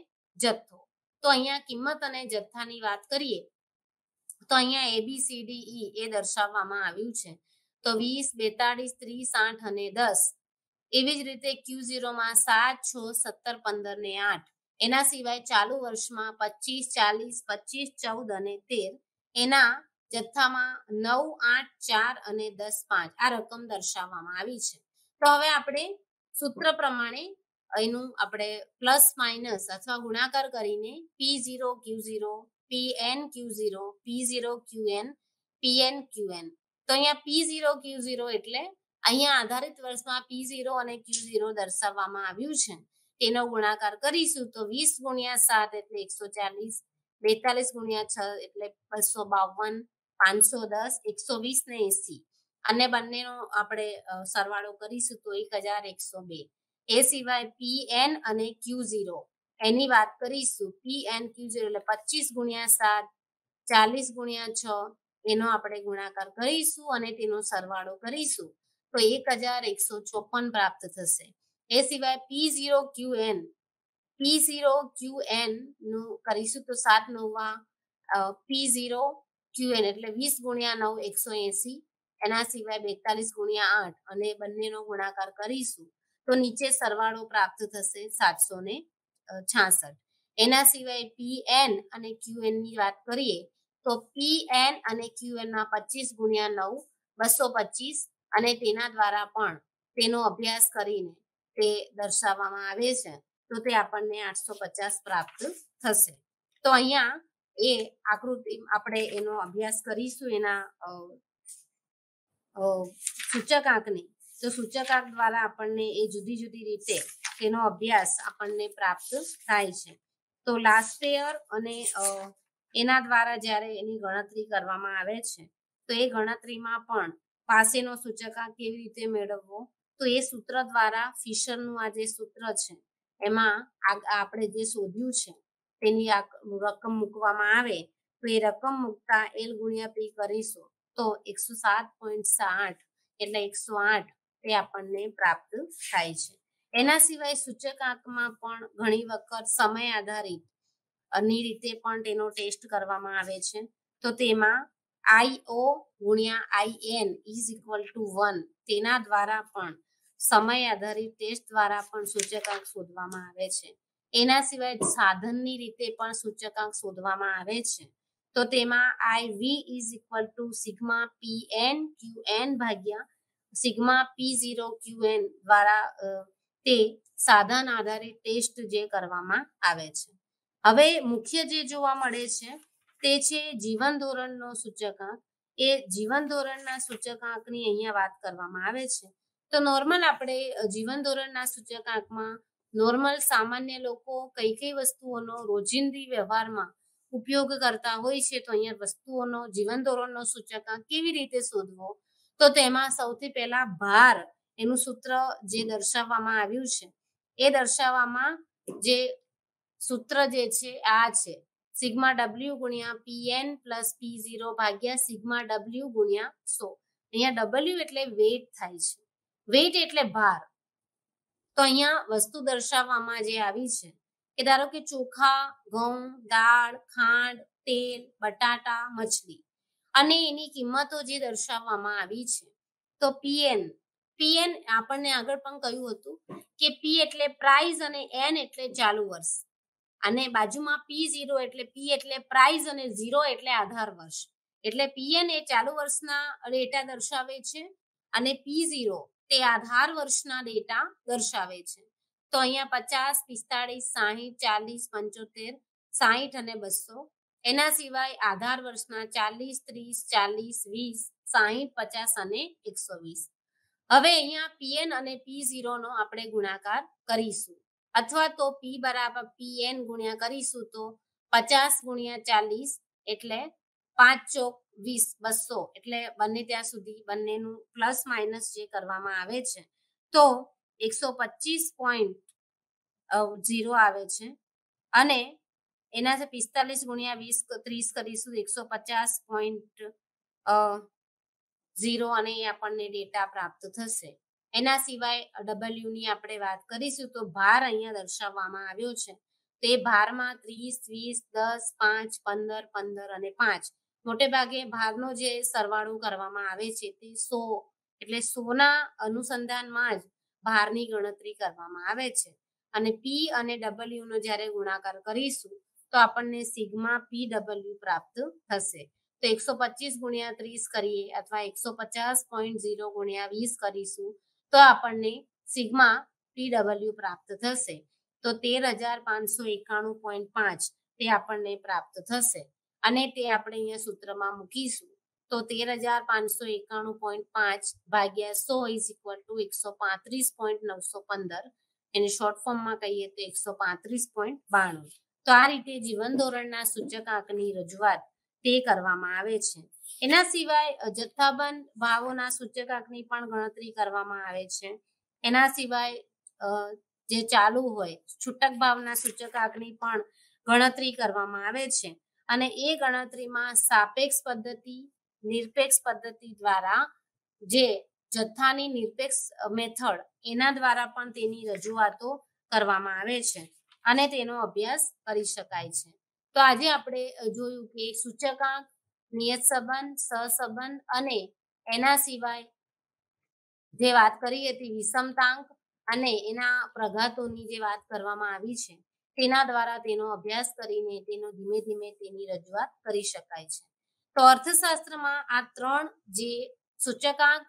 જથ્થો તો અહીંયા કિંમત અને જથ્થાની વાત કરીએ તો અહીંયા એ બી સી ડી ઈ એ દર્શાવવામાં આવ્યું છે તો વીસ બેતાળીસ ત્રીસ આઠ અને દસ એવી જ રીતે ક્યુ ઝીરોમાં સાત છ સત્તર પંદર ને આઠ એના સિવાય ચાલુ વર્ષમાં પચીસ ચાલીસ પચીસ ચૌદ અને તેર એના જથ્થામાં નવ આઠ ચાર અને દસ પાંચ આ રકમ દર્શાવવામાં આવી છે તો હવે આપણે સૂત્ર પ્રમાણે એનું આપણે પ્લસ માઇનસ અથવા ગુણાકાર કરીને P zero Q zero P N Q zero P zero Q N P N Q N તો અહીંયા પી ઝીરો ક્યુ ઝીરો એટલે અહીંયા આધારિત વર્ષમાં પી ઝીરો અને ક્યુ ઝીરો દર્શાવવામાં આવ્યું છે તેનો ગુણાકાર કરીશું તો વીસ ગુણ્યા સાત એટલે એકસો ચાલીસ બેતાલીસ ગુણ્યા છ એટલે બસો બાવન પાંચસો દસ એકસો વીસ ને એસી અને બંનેનો આપણે સરવાળો કરીશું તો એક હજાર એકસો બે એ સિવાય પી એન અને ક્યુ ઝીરો એની વાત કરીશું પી એન ક્યુ ઝીરો એટલે પચીસ ગુણ્યા સાત ચાલીસ ગુણ્યા છ એનો આપણે ગુણાકાર કરીશું અને તેનો સરવાળો કરીશું તો એક હજાર એકસો ચોપન પ્રાપ્ત થશે એ સિવાય P zero Q N P zero Q N નું કરીશું તો સાત નવમાં પી ઝીરો ક્યુ એન એટલે વીસ ગુણ્યા નવ એકસો એસી એના સિવાય બેતાલીસ ગુણ્યા આઠ અને બંનેનો ગુણાકાર કરીશું તો નીચે સરવાળો પ્રાપ્ત થશે સાતસો ને છાસઠ એના સિવાય પી એન અને ક્યુ એન ની વાત કરીએ તો પી એન અને ક્યુ એન માં પચીસ ગુણ્યા નવ બસો પચીસ અને તેના દ્વારા પણ તેનો અભ્યાસ કરીને તે દર્શાવવામાં આવે છે તો તે આપણને આઠસો પચાસ પ્રાપ્ત થશે તો અહીંયા એ આકૃતિ આપણે એનો અભ્યાસ કરીશું એના સૂચકાંકની તો સૂચકાંક દ્વારા આપણને એ જુદી જુદી રીતે તેનો અભ્યાસ આપણને પ્રાપ્ત થાય છે તો લાસ્ટ યર અને એના દ્વારા જ્યારે એની ગણતરી કરવામાં આવે છે તો એ ગણતરીમાં પણ પાસેનો સૂચકાંક કેવી રીતે મેળવવો તો એ સૂત્ર દ્વારા ફિશરનું આ જે સૂત્ર છે એમાં આપણે જે શોધ્યું છે તેની રકમ મૂકવામાં આવે તો એ રકમ મૂકતા એલ ગુણ્યા પી કરીશું તો એકસો સાત પોઈન્ટ આઠ એટલે એકસો આઠ તે આપણને પ્રાપ્ત થાય છે એના સિવાય સૂચકાંકમાં પણ ઘણી વખત સમય આધારિત ની રીતે પણ તેનો ટેસ્ટ કરવામાં આવે છે તો તેમાં આઈ ઓ ગુણ્યા I N is equal to one તેના દ્વારા પણ સમય આધારિત ટેસ્ટ દ્વારા પણ સૂચકાંક શોધવામાં આવે છે એના સિવાય સાધનની રીતે પણ સૂચકાંક શોધવામાં આવે છે તો તેમાં I V is equal to sigma P N Q N ભાગ્યા sigma P zero Q N દ્વારા તે સાધન આધારિત ટેસ્ટ જે કરવામાં આવે છે હવે મુખ્ય જે જોવા મળે છે તે છે જીવન ધોરણનો સૂચકાંક એ જીવન ધોરણના સૂચકાંકની અહીંયા વાત કરવામાં આવે છે તો નોર્મલ આપણે જીવન ધોરણના સૂચકાંકમાં નોર્મલ સામાન્ય લોકો કઈ કઈ વસ્તુઓનો રોજિંદી વ્યવહારમાં ઉપયોગ કરતા હોય છે તો અહીંયા વસ્તુઓનો જીવન ધોરણનો સૂચકાંક કેવી રીતે શોધવો તો તેમાં સૌથી પહેલા ભાર એનું સૂત્ર જે દર્શાવવામાં આવ્યું છે એ દર્શાવવામાં જે સૂત્ર જે છે આ છે સિગ્મા ડબલ્યુ ગુણ્યા પીએન પ્લસ પી ઝીરો ભાગ્યા સિગ્મા ડબલ્યુ ગુણ્યા સો અહીંયા ડબલ્યુ એટલે વેટ થાય છે વેટ એટલે ભાર તો અહીંયા વસ્તુ દર્શાવવામાં જે આવી છે કે ધારો કે ચોખા ઘઉં દાળ ખાંડ તેલ બટાટા મછલી અને એની કિંમતો જે દર્શાવવામાં આવી છે તો પીએન પીએન આપણને આગળ પણ કહ્યું હતું કે પી એટલે પ્રાઇસ અને એન એટલે ચાલુ વર્ષ અને બાજુમાં પી ઝીરો એટલે પી એટલે પ્રાઇઝ અને ઝીરો એટલે આધાર વર્ષ એટલે પીએન એ ચાલુ વર્ષના ડેટા દર્શાવે છે અને પી ઝીરો તે આધાર વર્ષના ડેટા દર્શાવે છે તો અહીંયા પચાસ પિસ્તાળીસ સાહીઠ ચાલીસ પંચોતેર સાહીઠ અને બસો એના સિવાય આધાર વર્ષના ચાલીસ ત્રીસ ચાલીસ વીસ સાહીઠ પચાસ અને એકસો વીસ હવે અહીંયા પીએન અને પી ઝીરો નો આપણે ગુણાકાર કરીશું અથવા તો પી બરાબર પી એન ગુણ્યા કરીશું તો પચાસ ગુણ્યા ચાલીસ એટલે પાંચ ચોક વીસ બસો એટલે બંને ત્યાં સુધી બંનેનું પ્લસ માઇનસ જે કરવામાં આવે છે તો એકસો પચીસ પોઈન્ટ ઝીરો આવે છે અને એના પિસ્તાલીસ ગુણ્યા વીસ ત્રીસ કરીશું એકસો પચાસ પોઈન્ટ ઝીરો અને એ આપણને ડેટા પ્રાપ્ત થશે એના સિવાય ડબલ્યુની આપણે વાત કરીશું તો ભાર અહીંયા દર્શાવવામાં આવ્યો છે તે ભારમાં ત્રીસ વીસ દસ પાંચ પંદર પંદર અને પાંચ મોટે ભાગે ભારનો જે સરવાળો કરવામાં આવે છે તે સો એટલે સોના અનુસંધાનમાં જ ભારની ગણતરી કરવામાં આવે છે અને પી અને નો જ્યારે ગુણાકાર કરીશું તો આપણને સિગ્મા પી ડબલ્યુ પ્રાપ્ત થશે તો એકસો પચીસ ગુણ્યા ત્રીસ કરીએ અથવા એકસો પચાસ પોઈન્ટ ઝીરો ગુણ્યા વીસ કરીશું તો આપણને સિગ્મા પીડબલ્યુ પ્રાપ્ત થશે તો તેર હજાર પાંચસો એકાણું પોઈન્ટ પાંચ તે આપણને પ્રાપ્ત થશે અને તે આપણે અહીંયા સૂત્રમાં મૂકીશું તો તેર હજાર પાંચસો એકાણું પોઈન્ટ પાંચ ભાગ્યા સો ઇઝ ઇક્વલ ટુ એકસો પાંત્રીસ પોઈન્ટ નવસો પંદર એને શોર્ટ ફોર્મમાં કહીએ તો એકસો પાંત્રીસ પોઈન્ટ બાણું તો આ રીતે જીવન ધોરણના સૂચકાંકની રજૂઆત તે કરવામાં આવે છે એના સિવાય જથ્થાબંધ ભાવોના સૂચકાંકની પણ ગણતરી કરવામાં આવે છે એના સિવાય જે ચાલુ હોય છૂટક ભાવના સૂચકાંકની પણ ગણતરી કરવામાં આવે છે અને એ ગણતરીમાં સાપેક્ષ પદ્ધતિ નિરપેક્ષ પદ્ધતિ દ્વારા જે જથ્થાની નિરપેક્ષ મેથડ એના દ્વારા પણ તેની રજૂઆતો કરવામાં આવે છે અને તેનો અભ્યાસ કરી શકાય છે તો આજે આપણે જોયું કે સૂચકાંક નિયત સંબંધ સહસંબંધ અને એના સિવાય જે વાત કરી હતી વિષમતાંક અને એના પ્રઘાતોની જે વાત કરવામાં આવી છે તેના દ્વારા તેનો અભ્યાસ કરીને તેનો ધીમે ધીમે તેની રજૂઆત કરી શકાય છે તો અર્થશાસ્ત્રમાં આ ત્રણ જે સૂચકાંક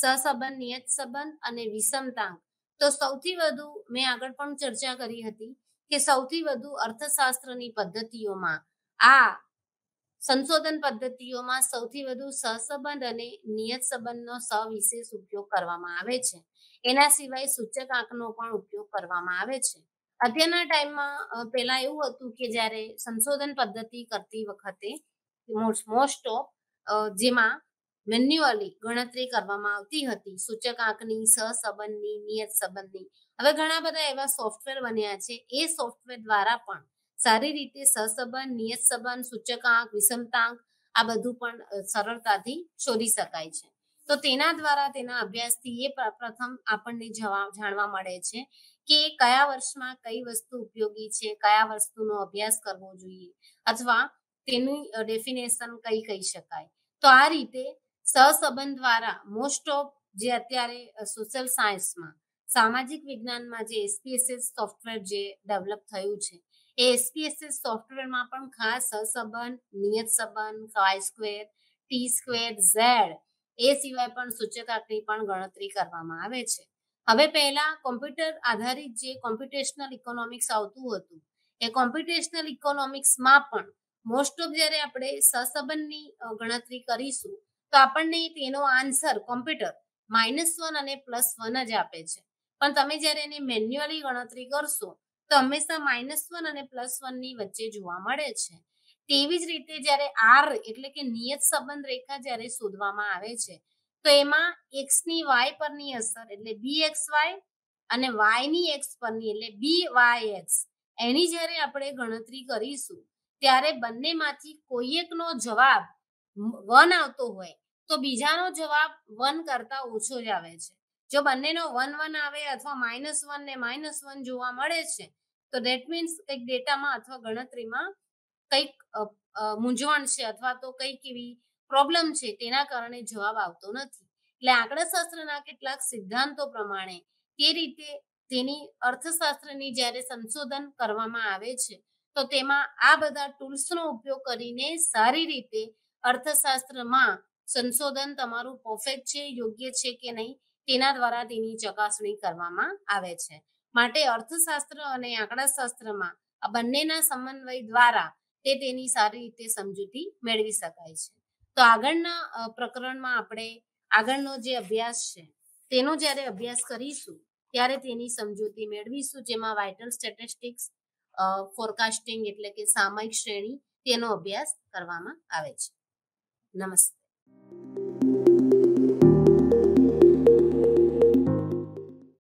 સહસંબંધ નિયત સંબંધ અને વિષમતાંક તો સૌથી વધુ મેં આગળ પણ ચર્ચા કરી હતી કે સૌથી વધુ અર્થશાસ્ત્રની પદ્ધતિઓમાં આ સંશોધન પદ્ધતિઓમાં સૌથી વધુ સહસંબંધ અને નિયત સંબંધનો સવિશેષ ઉપયોગ કરવામાં આવે છે એના સિવાય સૂચકાંકનો પણ ઉપયોગ કરવામાં આવે છે અત્યારના ટાઈમમાં પહેલા એવું હતું કે જ્યારે સંશોધન પદ્ધતિ કરતી વખતે મોસ્ટ ઓફ જેમાં મેન્યુઅલી ગણતરી કરવામાં આવતી હતી સૂચકાંકની સહસંબંધની નિયત સંબંધની હવે ઘણા બધા એવા સોફ્ટવેર બન્યા છે એ સોફ્ટવેર દ્વારા પણ સારી રીતે સહસંબંધ નિયત સંબંધ સૂચકાંક વિષમતાંક આ બધું પણ સરળતાથી શોધી શકાય છે તો તેના દ્વારા તેના અભ્યાસથી એ પ્રથમ આપણને જાણવા મળે છે કે કયા વર્ષમાં કઈ વસ્તુ ઉપયોગી છે કયા વસ્તુનો અભ્યાસ કરવો જોઈએ અથવા તેનું ડેફિનેશન કઈ કહી શકાય તો આ રીતે સહસંબંધ દ્વારા મોસ્ટ ઓફ જે અત્યારે સોશિયલ સાયન્સમાં સામાજિક વિજ્ઞાનમાં જે એસપીએસએસ સોફ્ટવેર જે ડેવલપ થયું છે એ એસપીએસએસ સોફ્ટવેરમાં પણ ખાસ સહસંબંધ નિયત સંબંધ Y square T square Z એ સિવાય પણ સૂચકાંકની પણ ગણતરી કરવામાં આવે છે હવે પહેલા કોમ્પ્યુટર આધારિત જે કોમ્પ્યુટેશનલ ઇકોનોમિક્સ આવતું હતું એ કોમ્પ્યુટેશનલ ઇકોનોમિક્સમાં પણ મોસ્ટ ઓફ જ્યારે આપણે સહસંબંધની ગણતરી કરીશું તો આપણને તેનો આન્સર કોમ્પ્યુટર માઇનસ વન અને પ્લસ વન જ આપે છે પણ તમે જ્યારે એની મેન્યુઅલી ગણતરી કરશો તો હંમેશા માઇનસ વન અને પ્લસ વન ની વચ્ચે જોવા મળે છે તેવી જ રીતે જ્યારે આર એટલે કે નિયત સંબંધ રેખા જ્યારે શોધવામાં આવે છે તો એમાં એક્સ ની વાય પરની અસર એટલે બી એક્સ વાય અને વાય ની એક્સ પરની એટલે બી વાય એક્સ એની જ્યારે આપણે ગણતરી કરીશું ત્યારે બંનેમાંથી કોઈ એકનો જવાબ વન આવતો હોય તો બીજાનો જવાબ વન કરતા ઓછો જ આવે છે જો બંનેનો વન વન આવે અથવા માઇનસ વન ને માઇનસ વન જોવા મળે છે તો દેટ મીન્સ કંઈક ડેટામાં અથવા ગણતરીમાં કંઈક મૂંઝવણ છે અથવા તો કંઈક એવી પ્રોબ્લેમ છે તેના કારણે જવાબ આવતો નથી એટલે આંકડાશાસ્ત્રના કેટલાક સિદ્ધાંતો પ્રમાણે તે રીતે તેની અર્થશાસ્ત્રની જ્યારે સંશોધન કરવામાં આવે છે તો તેમાં આ બધા ટૂલ્સનો ઉપયોગ કરીને સારી રીતે અર્થશાસ્ત્રમાં સંશોધન તમારું પરફેક્ટ છે યોગ્ય છે કે નહીં તેના દ્વારા તેની ચકાસણી કરવામાં આવે છે માટે અર્થશાસ્ત્ર અને આંકડાશાસ્ત્રમાં આ બંનેના સમન્વય દ્વારા તે તેની સારી રીતે સમજૂતી મેળવી શકાય છે તો આગળના પ્રકરણમાં આપણે આગળનો જે અભ્યાસ છે તેનો જ્યારે અભ્યાસ કરીશું ત્યારે તેની સમજૂતી મેળવીશું જેમાં વાઇટલ સ્ટેટિસ્ટિક્સ ફોરકાસ્ટિંગ એટલે કે સામયિક શ્રેણી તેનો અભ્યાસ કરવામાં આવે છે નમસ્તે